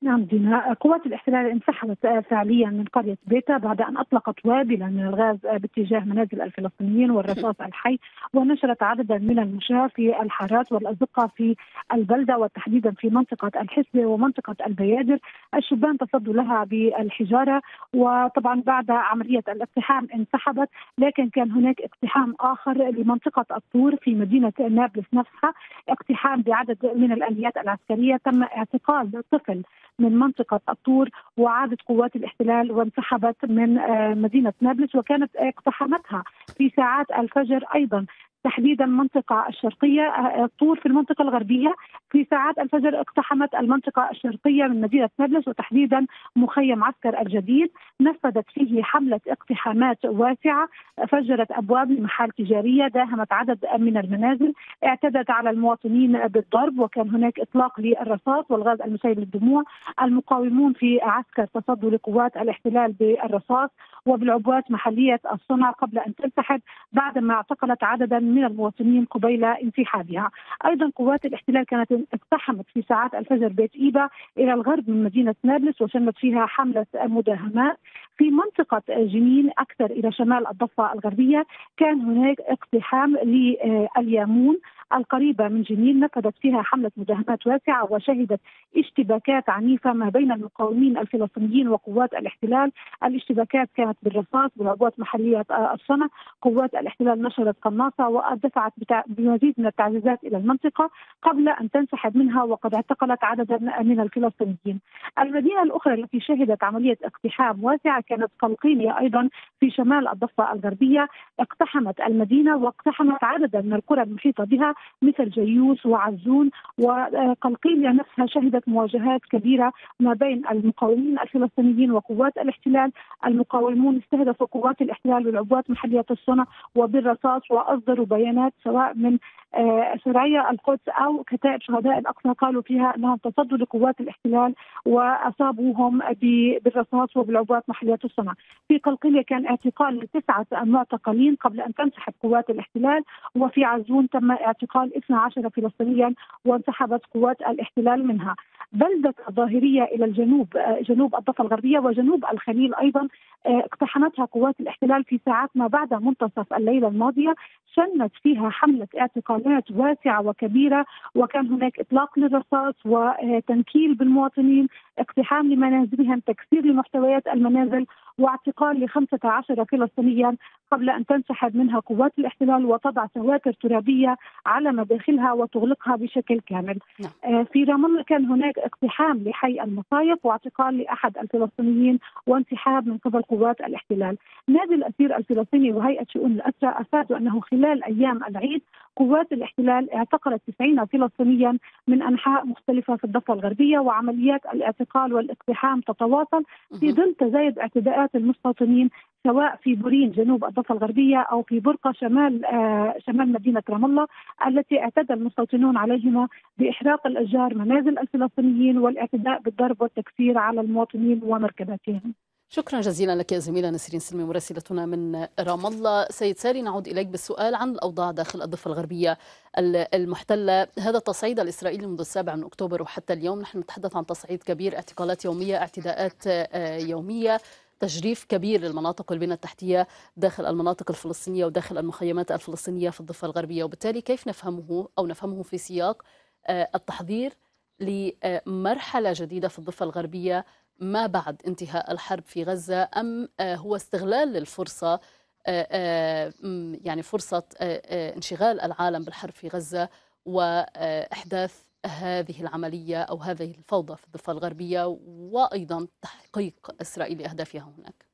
نعم دينا قوات الاحتلال انسحبت فعليا من قرية بيتا بعد أن أطلقت وابلا من الغاز باتجاه منازل الفلسطينيين والرصاص الحي ونشرت عددا من المشاة في الحارات والأزقة في البلدة وتحديدا في منطقة الحسبة ومنطقة البيادر الشبان تصدوا لها بالحجارة وطبعا بعد عملية الاقتحام انسحبت لكن كان هناك اقتحام آخر لمنطقة الطور في مدينة نابلس نفسها اقتحام بعدد من الآليات العسكرية تم اعتقال طفل من منطقة الطور وعادت قوات الاحتلال وانسحبت من آه، مدينة نابلس وكانت اقتحمتها في ساعات الفجر أيضا تحديدا المنطقة الشرقية آه، آه، الطور في المنطقة الغربية في ساعات الفجر اقتحمت المنطقة الشرقية من مدينة نابلس وتحديدا مخيم عسكر الجديد نفذت فيه حملة اقتحامات واسعة فجرت أبواب لمحال تجارية داهمت عدد من المنازل اعتدت على المواطنين بالضرب وكان هناك إطلاق للرصاص والغاز المسيل للدموع المقاومون في عسكر تصدوا لقوات الاحتلال بالرصاص وبالعبوات محلية الصنع قبل أن تلتحق بعدما اعتقلت عددا من المواطنين قبيل انسحابها أيضا قوات الاحتلال كانت اقتحمت في ساعات الفجر بيت إيبا إلى الغرب من مدينة نابلس وشنت فيها حملة مداهمات في منطقة جنين أكثر إلى شمال الضفة الغربية كان هناك اقتحام لليامون القريبة من جنين نفذت فيها حملة مداهمات واسعة وشهدت اشتباكات عنيفة ما بين المقاومين الفلسطينيين وقوات الاحتلال الاشتباكات كانت بالرصاص بالعبوات محلية الصنع قوات الاحتلال نشرت قناصة ودفعت بمزيد من التعزيزات إلى المنطقة قبل أن تنسحب منها وقد اعتقلت عددا من الفلسطينيين المدينة الأخرى التي شهدت عملية اقتحام واسعة كانت قلقيلية أيضا في شمال الضفة الغربية اقتحمت المدينة واقتحمت عددا من القرى المحيطة بها مثل جيوس وعزون وقلقيلية نفسها شهدت مواجهات كبيرة ما بين المقاومين الفلسطينيين وقوات الاحتلال المقاومون استهدفوا قوات الاحتلال والعبوات محلية الصنع وبالرصاص وأصدروا بيانات سواء من آه، سرعية القدس أو كتائب شهداء الأقصى قالوا فيها أنهم تصدوا لقوات الاحتلال وأصابوهم بالرصاص وبالعبوات محلية قوات الصنع في قلقلية كان اعتقال لتسعة معتقلين قبل أن تنسحب قوات الاحتلال وفي عزون تم اعتقال 12 فلسطينيا وانسحبت قوات الاحتلال منها بلدة الظاهرية إلى الجنوب آه، جنوب الضفة الغربية وجنوب الخليل أيضا آه، اقتحمتها قوات الاحتلال في ساعات ما بعد منتصف الليلة الماضية شنت فيها حملة اعتقالات واسعة وكبيرة وكان هناك إطلاق للرصاص وتنكيل بالمواطنين اقتحام لمنازلهم تكسير لمحتويات المنازل واعتقال ل 15 فلسطينيا قبل ان تنسحب منها قوات الاحتلال وتضع سواتر ترابيه على مداخلها وتغلقها بشكل كامل. نعم. آه، في رام الله كان هناك اقتحام لحي المصايف واعتقال لاحد الفلسطينيين وانسحاب من قبل قوات الاحتلال. نادي الاسير الفلسطيني وهيئه شؤون الاسرى افادوا انه خلال ايام العيد قوات الاحتلال اعتقلت 90 فلسطينيا من انحاء مختلفه في الضفه الغربيه وعمليات الاعتقال والاقتحام تتواصل في ظل تزايد اعتداءات عشرات المستوطنين سواء في بورين جنوب الضفه الغربيه او في برقه شمال آه شمال مدينه رام الله التي اعتدى المستوطنون عليهما باحراق الاشجار منازل الفلسطينيين والاعتداء بالضرب والتكسير على المواطنين ومركباتهم. شكرا جزيلا لك يا زميلة نسرين سلمي مراسلتنا من رام الله سيد ساري نعود إليك بالسؤال عن الأوضاع داخل الضفة الغربية المحتلة هذا التصعيد الإسرائيلي منذ السابع من أكتوبر وحتى اليوم نحن نتحدث عن تصعيد كبير اعتقالات يومية اعتداءات آه، يومية تجريف كبير للمناطق والبنى التحتية داخل المناطق الفلسطينية وداخل المخيمات الفلسطينية في الضفة الغربية وبالتالي كيف نفهمه أو نفهمه في سياق آه، التحضير لمرحلة جديدة في الضفة الغربية ما بعد انتهاء الحرب في غزة أم آه، هو استغلال للفرصة آه، يعني فرصة انشغال العالم بالحرب في غزة وإحداث هذه العملية أو هذه الفوضى في الضفة الغربية وأيضا تحقيق إسرائيل أهدافها هناك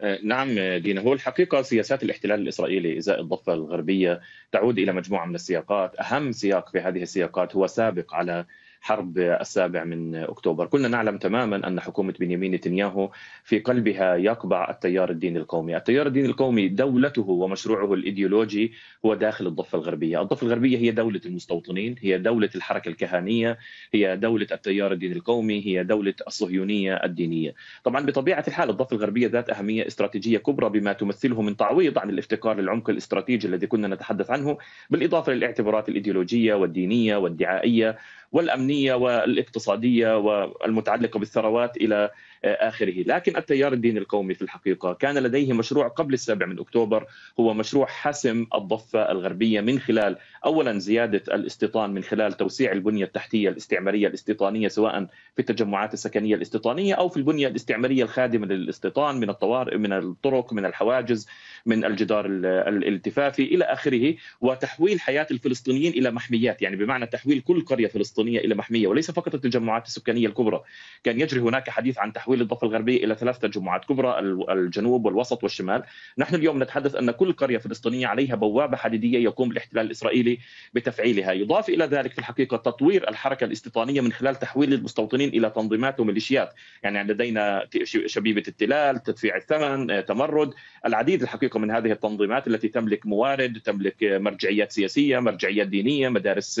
آه، نعم آه، دينا هو الحقيقة سياسات الاحتلال الإسرائيلي إزاء الضفة الغربية تعود إلى مجموعة من السياقات أهم سياق في هذه السياقات هو سابق على حرب السابع من اكتوبر، كلنا نعلم تماما ان حكومه بنيامين نتنياهو في قلبها يقبع التيار الديني القومي، التيار الديني القومي دولته ومشروعه الايديولوجي هو داخل الضفه الغربيه، الضفه الغربيه هي دوله المستوطنين، هي دوله الحركه الكهانيه، هي دوله التيار الديني القومي، هي دوله الصهيونيه الدينيه. طبعا بطبيعه الحال الضفه الغربيه ذات اهميه استراتيجيه كبرى بما تمثله من تعويض عن الافتقار للعمق الاستراتيجي الذي كنا نتحدث عنه، بالاضافه للاعتبارات الايديولوجيه والدينيه والدعائيه والامنيه والاقتصاديه والمتعلقه بالثروات الى آخره لكن التيار الديني القومي في الحقيقة كان لديه مشروع قبل السابع من أكتوبر هو مشروع حسم الضفة الغربية من خلال أولا زيادة الاستيطان من خلال توسيع البنية التحتية الاستعمارية الاستيطانية سواء في التجمعات السكنية الاستيطانية أو في البنية الاستعمارية الخادمة للاستيطان من الطوارئ من الطرق من الحواجز من الجدار الالتفافي إلى آخره وتحويل حياة الفلسطينيين إلى محميات يعني بمعنى تحويل كل قرية فلسطينية إلى محمية وليس فقط التجمعات السكانية الكبرى كان يجري هناك حديث عن تحويل تحويل الضفه الغربيه الى ثلاث تجمعات كبرى الجنوب والوسط والشمال نحن اليوم نتحدث ان كل قريه فلسطينيه عليها بوابه حديديه يقوم الاحتلال الاسرائيلي بتفعيلها يضاف الى ذلك في الحقيقه تطوير الحركه الاستيطانيه من خلال تحويل المستوطنين الى تنظيمات وميليشيات يعني لدينا شبيبه التلال تدفيع الثمن آه، تمرد العديد الحقيقه من هذه التنظيمات التي تملك موارد تملك مرجعيات سياسيه مرجعيات دينيه مدارس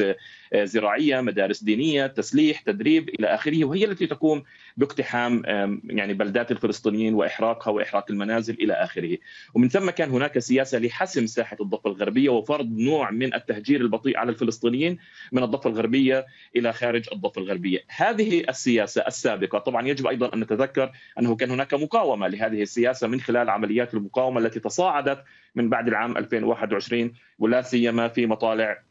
آه، زراعيه مدارس دينيه تسليح تدريب الى اخره وهي التي تقوم باقتحام يعني بلدات الفلسطينيين واحراقها واحراق المنازل الى اخره ومن ثم كان هناك سياسه لحسم ساحه الضفه الغربيه وفرض نوع من التهجير البطيء على الفلسطينيين من الضفه الغربيه الى خارج الضفه الغربيه هذه السياسه السابقه طبعا يجب ايضا ان نتذكر انه كان هناك مقاومه لهذه السياسه من خلال عمليات المقاومه التي تصاعدت من بعد العام 2021 ولا سيما في مطالع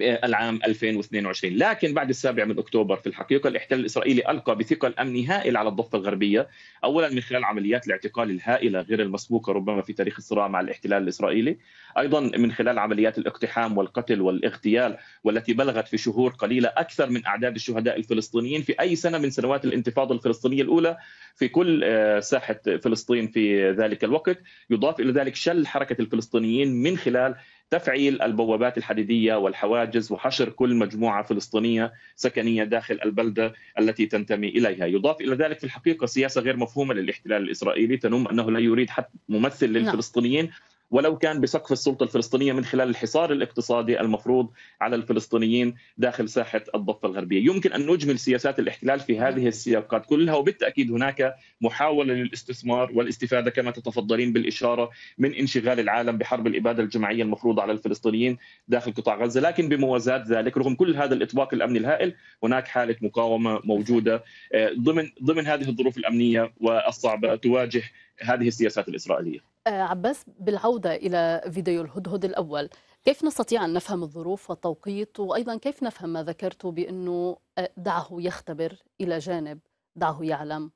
العام 2022 لكن بعد السابع من أكتوبر في الحقيقة الاحتلال الإسرائيلي ألقى بثقل أمني هائل على الضفة الغربية أولا من خلال عمليات الاعتقال الهائلة غير المسبوقة ربما في تاريخ الصراع مع الاحتلال الإسرائيلي أيضا من خلال عمليات الاقتحام والقتل والاغتيال والتي بلغت في شهور قليلة أكثر من أعداد الشهداء الفلسطينيين في أي سنة من سنوات الانتفاضة الفلسطينية الأولى في كل آه، ساحة فلسطين في ذلك الوقت يضاف إلى ذلك شل حركة الفلسطينيين من خلال تفعيل البوابات الحديدية والحواجز وحشر كل مجموعة فلسطينية سكنية داخل البلدة التي تنتمي إليها يضاف إلى ذلك في الحقيقة سياسة غير مفهومة للاحتلال الإسرائيلي تنم أنه لا يريد حتى ممثل نعم. للفلسطينيين ولو كان بسقف السلطه الفلسطينيه من خلال الحصار الاقتصادي المفروض على الفلسطينيين داخل ساحه الضفه الغربيه، يمكن ان نجمل سياسات الاحتلال في هذه السياقات كلها وبالتاكيد هناك محاوله للاستثمار والاستفاده كما تتفضلين بالاشاره من انشغال العالم بحرب الاباده الجماعيه المفروضه على الفلسطينيين داخل قطاع غزه، لكن بموازاه ذلك رغم كل هذا الاطباق الامني الهائل هناك حاله مقاومه موجوده آه، ضمن ضمن هذه الظروف الامنيه والصعبه تواجه هذه السياسات الاسرائيليه. آه، عباس بالعودة إلى فيديو الهدهد الأول كيف نستطيع أن نفهم الظروف والتوقيت وأيضا كيف نفهم ما ذكرته بأنه آه، دعه يختبر إلى جانب دعه يعلم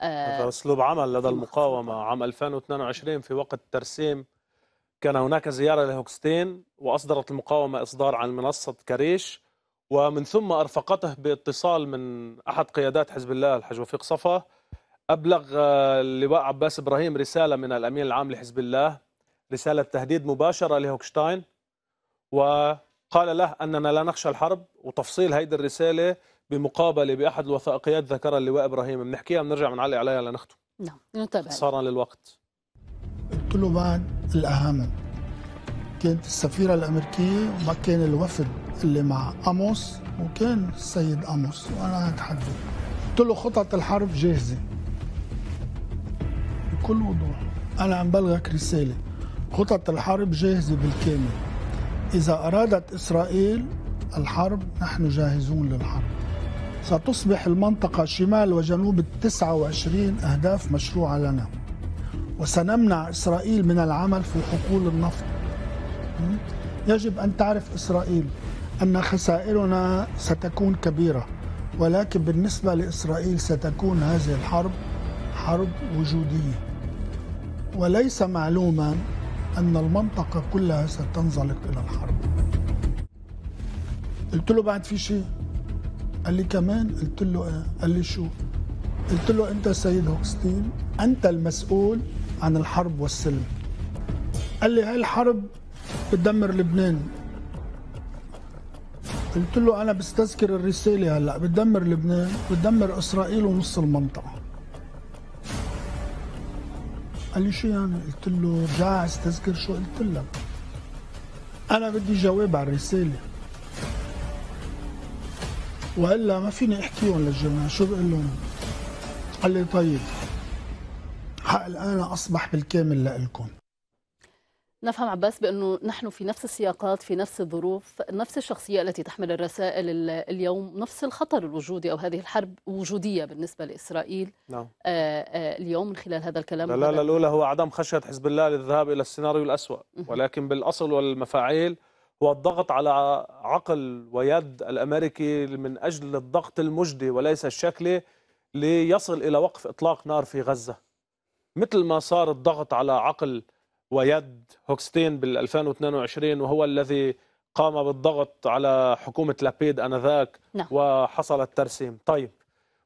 هذا آه، أسلوب عمل لدى المقاومة عام 2022 في وقت الترسيم كان هناك زيارة لهوكستين وأصدرت المقاومة إصدار عن منصة كريش ومن ثم أرفقته باتصال من أحد قيادات حزب الله الحاج وفيق صفا أبلغ آه، اللواء عباس إبراهيم رسالة من الأمين العام لحزب الله رسالة تهديد مباشرة لهوكشتاين وقال له أننا لا نخشى الحرب وتفصيل هيدي الرسالة بمقابلة بأحد الوثائقيات ذكرها اللواء إبراهيم بنحكيها بنرجع بنعلق عليها لنختم نعم نتابع صار للوقت له بعد الأهم كانت السفيرة الأمريكية وكان الوفد اللي مع أموس وكان السيد أموس وأنا أتحدث قلت له خطط الحرب جاهزة بكل وضوح أنا عم بلغك رسالة خطط الحرب جاهزة بالكامل إذا أرادت إسرائيل الحرب نحن جاهزون للحرب ستصبح المنطقة شمال وجنوب 29 أهداف مشروعة لنا وسنمنع إسرائيل من العمل في حقول النفط يجب أن تعرف إسرائيل أن خسائرنا ستكون كبيرة ولكن بالنسبة لإسرائيل ستكون هذه الحرب حرب وجودية وليس معلوما أن المنطقة كلها ستنزلق إلى الحرب قلت له بعد في شيء قال لي كمان قلت له ايه قال لي شو قلت له انت سيد هوكستين انت المسؤول عن الحرب والسلم قال لي هاي الحرب بتدمر لبنان قلت له انا بستذكر الرساله هلا بتدمر لبنان بتدمر اسرائيل ونص المنطقه قال لي شو يعني؟ قلت له جاعز تذكر شو قلت لك أنا بدي جواب على الرسالة وإلا ما فيني أحكيهم للجماعة شو بقول لهم؟ قال لي طيب حق الآن أصبح بالكامل لإلكم نفهم عباس بأنه نحن في نفس السياقات في نفس الظروف نفس الشخصية التي تحمل الرسائل اليوم نفس الخطر الوجودي أو هذه الحرب وجودية بالنسبة لإسرائيل نعم. آآ آه، آآ آه، اليوم من خلال هذا الكلام لا لا, لا الأولى هو عدم خشية حزب الله للذهاب إلى السيناريو الأسوأ ولكن بالأصل والمفاعيل هو الضغط على عقل ويد الأمريكي من أجل الضغط المجدي وليس الشكلي ليصل إلى وقف إطلاق نار في غزة مثل ما صار الضغط على عقل ويد هوكستين بال 2022 وهو الذي قام بالضغط على حكومة لابيد أنذاك نعم. وحصل الترسيم طيب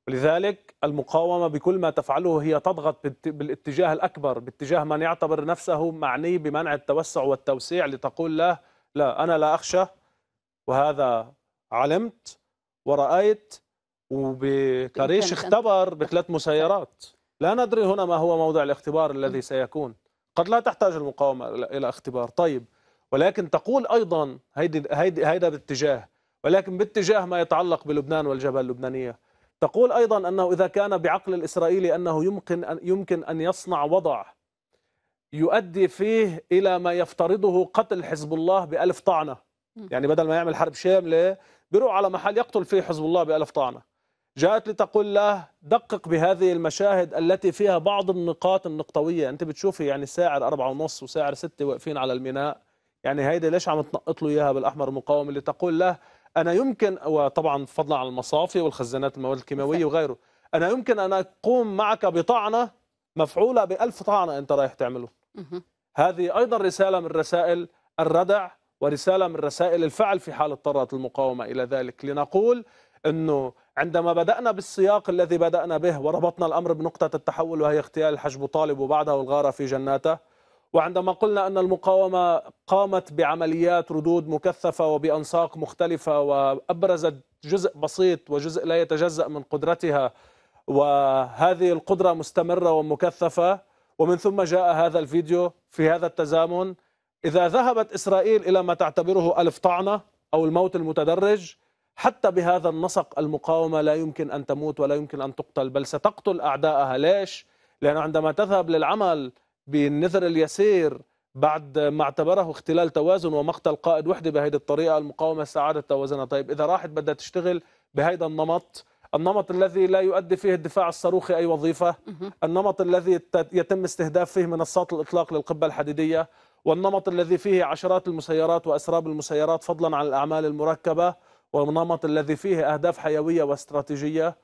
ولذلك المقاومة بكل ما تفعله هي تضغط بالاتجاه الأكبر باتجاه من يعتبر نفسه معني بمنع التوسع والتوسيع لتقول له لا أنا لا أخشى وهذا علمت ورأيت وبكريش اختبر بثلاث مسيرات لا ندري هنا ما هو موضع الاختبار الذي سيكون قد لا تحتاج المقاومة إلى اختبار طيب ولكن تقول أيضا هيدي هيدي هيدا باتجاه ولكن باتجاه ما يتعلق بلبنان والجبهة اللبنانية تقول أيضا أنه إذا كان بعقل الإسرائيلي أنه يمكن أن, يمكن أن يصنع وضع يؤدي فيه إلى ما يفترضه قتل حزب الله بألف طعنة يعني بدل ما يعمل حرب شاملة بيروح على محل يقتل فيه حزب الله بألف طعنة جاءت لتقول له دقق بهذه المشاهد التي فيها بعض النقاط النقطوية أنت بتشوفي يعني ساعر أربعة ونص وساعر ستة واقفين على الميناء يعني هيدا ليش عم تنقط له إياها بالأحمر المقاوم اللي تقول له أنا يمكن وطبعا فضلا عن المصافي والخزانات المواد الكيماوية وغيره أنا يمكن أن أقوم معك بطعنة مفعولة بألف طعنة أنت رايح تعمله هذه أيضا رسالة من رسائل الردع ورسالة من رسائل الفعل في حال اضطرت المقاومة إلى ذلك لنقول أنه عندما بدأنا بالسياق الذي بدأنا به وربطنا الأمر بنقطة التحول وهي اغتيال حجب طالب وبعدها الغارة في جناته وعندما قلنا أن المقاومة قامت بعمليات ردود مكثفة وبأنساق مختلفة وأبرزت جزء بسيط وجزء لا يتجزأ من قدرتها وهذه القدرة مستمرة ومكثفة ومن ثم جاء هذا الفيديو في هذا التزامن إذا ذهبت إسرائيل إلى ما تعتبره ألف طعنة أو الموت المتدرج حتى بهذا النسق المقاومة لا يمكن أن تموت ولا يمكن أن تقتل بل ستقتل اعدائها ليش؟ لأنه عندما تذهب للعمل بالنذر اليسير بعد ما اعتبره اختلال توازن ومقتل قائد وحدة بهذه الطريقة المقاومة استعادت توازنها طيب إذا راحت بدها تشتغل بهذا النمط النمط الذي لا يؤدي فيه الدفاع الصاروخي أي وظيفة النمط الذي يتم استهداف فيه منصات الإطلاق للقبة الحديدية والنمط الذي فيه عشرات المسيرات وأسراب المسيرات فضلا عن الأعمال المركبة والنمط الذي فيه أهداف حيوية واستراتيجية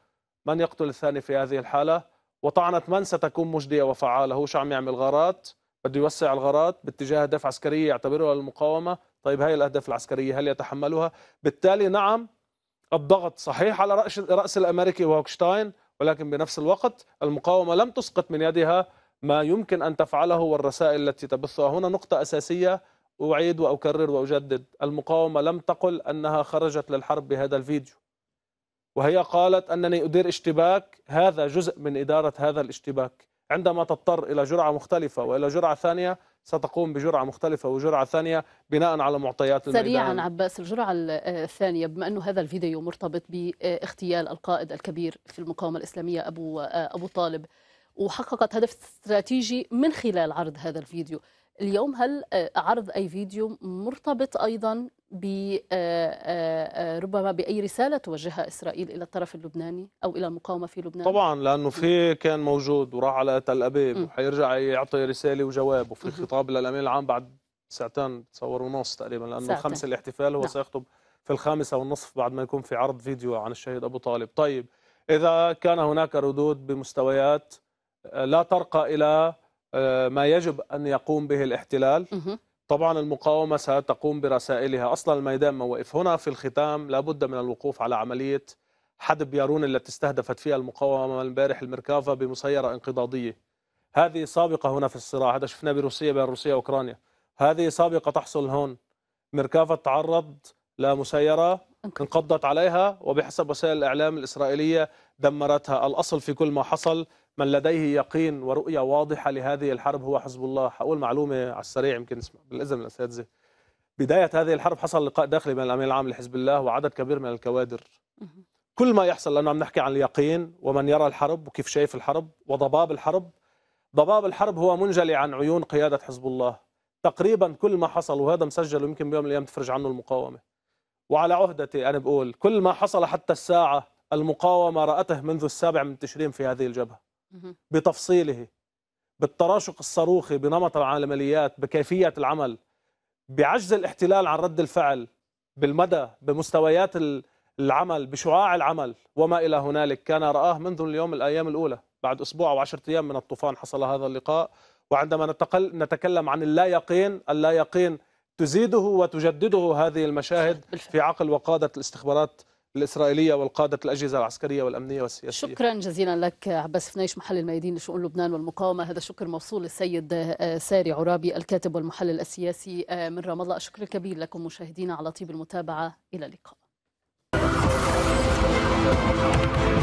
من يقتل الثاني في هذه الحالة وطعنة من ستكون مجدية وفعالة هو شو عم يعمل غارات بده يوسع الغارات باتجاه أهداف عسكرية يعتبرها المقاومة طيب هاي الأهداف العسكرية هل يتحملها بالتالي نعم الضغط صحيح على رأس, رأس الأمريكي وهوكشتاين ولكن بنفس الوقت المقاومة لم تسقط من يدها ما يمكن أن تفعله والرسائل التي تبثها هنا نقطة أساسية أعيد وأكرر وأجدد المقاومة لم تقل أنها خرجت للحرب بهذا الفيديو وهي قالت أنني أدير اشتباك هذا جزء من إدارة هذا الاشتباك عندما تضطر إلى جرعة مختلفة وإلى جرعة ثانية ستقوم بجرعة مختلفة وجرعة ثانية بناء على معطيات الميدان سريعا عباس الجرعة الثانية بما أنه هذا الفيديو مرتبط باغتيال القائد الكبير في المقاومة الإسلامية أبو, أبو طالب وحققت هدف استراتيجي من خلال عرض هذا الفيديو اليوم هل آه، عرض أي فيديو مرتبط أيضا ب آه، آه، ربما باي رساله توجهها اسرائيل الى الطرف اللبناني او الى المقاومه في لبنان طبعا لانه في كان موجود وراح على تل ابيب وحيرجع يعطي رساله وجواب وفي خطاب للامين العام بعد ساعتين تصور ونص تقريبا لانه خمس الاحتفال هو نعم. سيخطب في الخامسه والنصف بعد ما يكون في عرض فيديو عن الشهيد ابو طالب طيب اذا كان هناك ردود بمستويات لا ترقى الى آه، ما يجب أن يقوم به الاحتلال طبعا المقاومة ستقوم برسائلها أصلا الميدان ما وقف هنا في الختام لابد من الوقوف على عملية حدب يارون التي استهدفت فيها المقاومة امبارح المركافة بمسيرة انقضاضية هذه سابقة هنا في الصراع هذا شفناه بروسيا بين روسيا وأوكرانيا هذه سابقة تحصل هون مركافة تعرض لمسيرة انقضت عليها وبحسب وسائل الإعلام الإسرائيلية دمرتها الأصل في كل ما حصل من لديه يقين ورؤية واضحة لهذه الحرب هو حزب الله هقول معلومة على السريع يمكن نسمع بالإذن من الأساتذة بداية هذه الحرب حصل لقاء داخلي بين الأمين العام لحزب الله وعدد كبير من الكوادر كل ما يحصل لأنه عم نحكي عن اليقين ومن يرى الحرب وكيف شايف الحرب وضباب الحرب ضباب الحرب هو منجلي عن عيون قيادة حزب الله تقريبا كل ما حصل وهذا مسجل ويمكن بيوم من الأيام تفرج عنه المقاومة وعلى عهدتي أنا بقول كل ما حصل حتى الساعة المقاومة رأته منذ السابع من تشرين في هذه الجبهة بتفصيله بالتراشق الصاروخي بنمط العمليات بكيفية العمل بعجز الاحتلال عن رد الفعل بالمدى بمستويات العمل بشعاع العمل وما إلى هنالك كان رآه منذ اليوم الأيام الأولى بعد أسبوع أو عشرة أيام من الطوفان حصل هذا اللقاء وعندما نتقل نتكلم عن اللا يقين اللا يقين تزيده وتجدده هذه المشاهد في عقل وقادة الاستخبارات الإسرائيلية والقادة الأجهزة العسكرية والأمنية والسياسية شكرا جزيلا لك عباس فنيش محلل الميادين لشؤون لبنان والمقاومة هذا شكر موصول للسيد آه، ساري عرابي الكاتب والمحلل السياسي آه، من رام الله شكر كبير لكم مشاهدينا على طيب المتابعة إلى اللقاء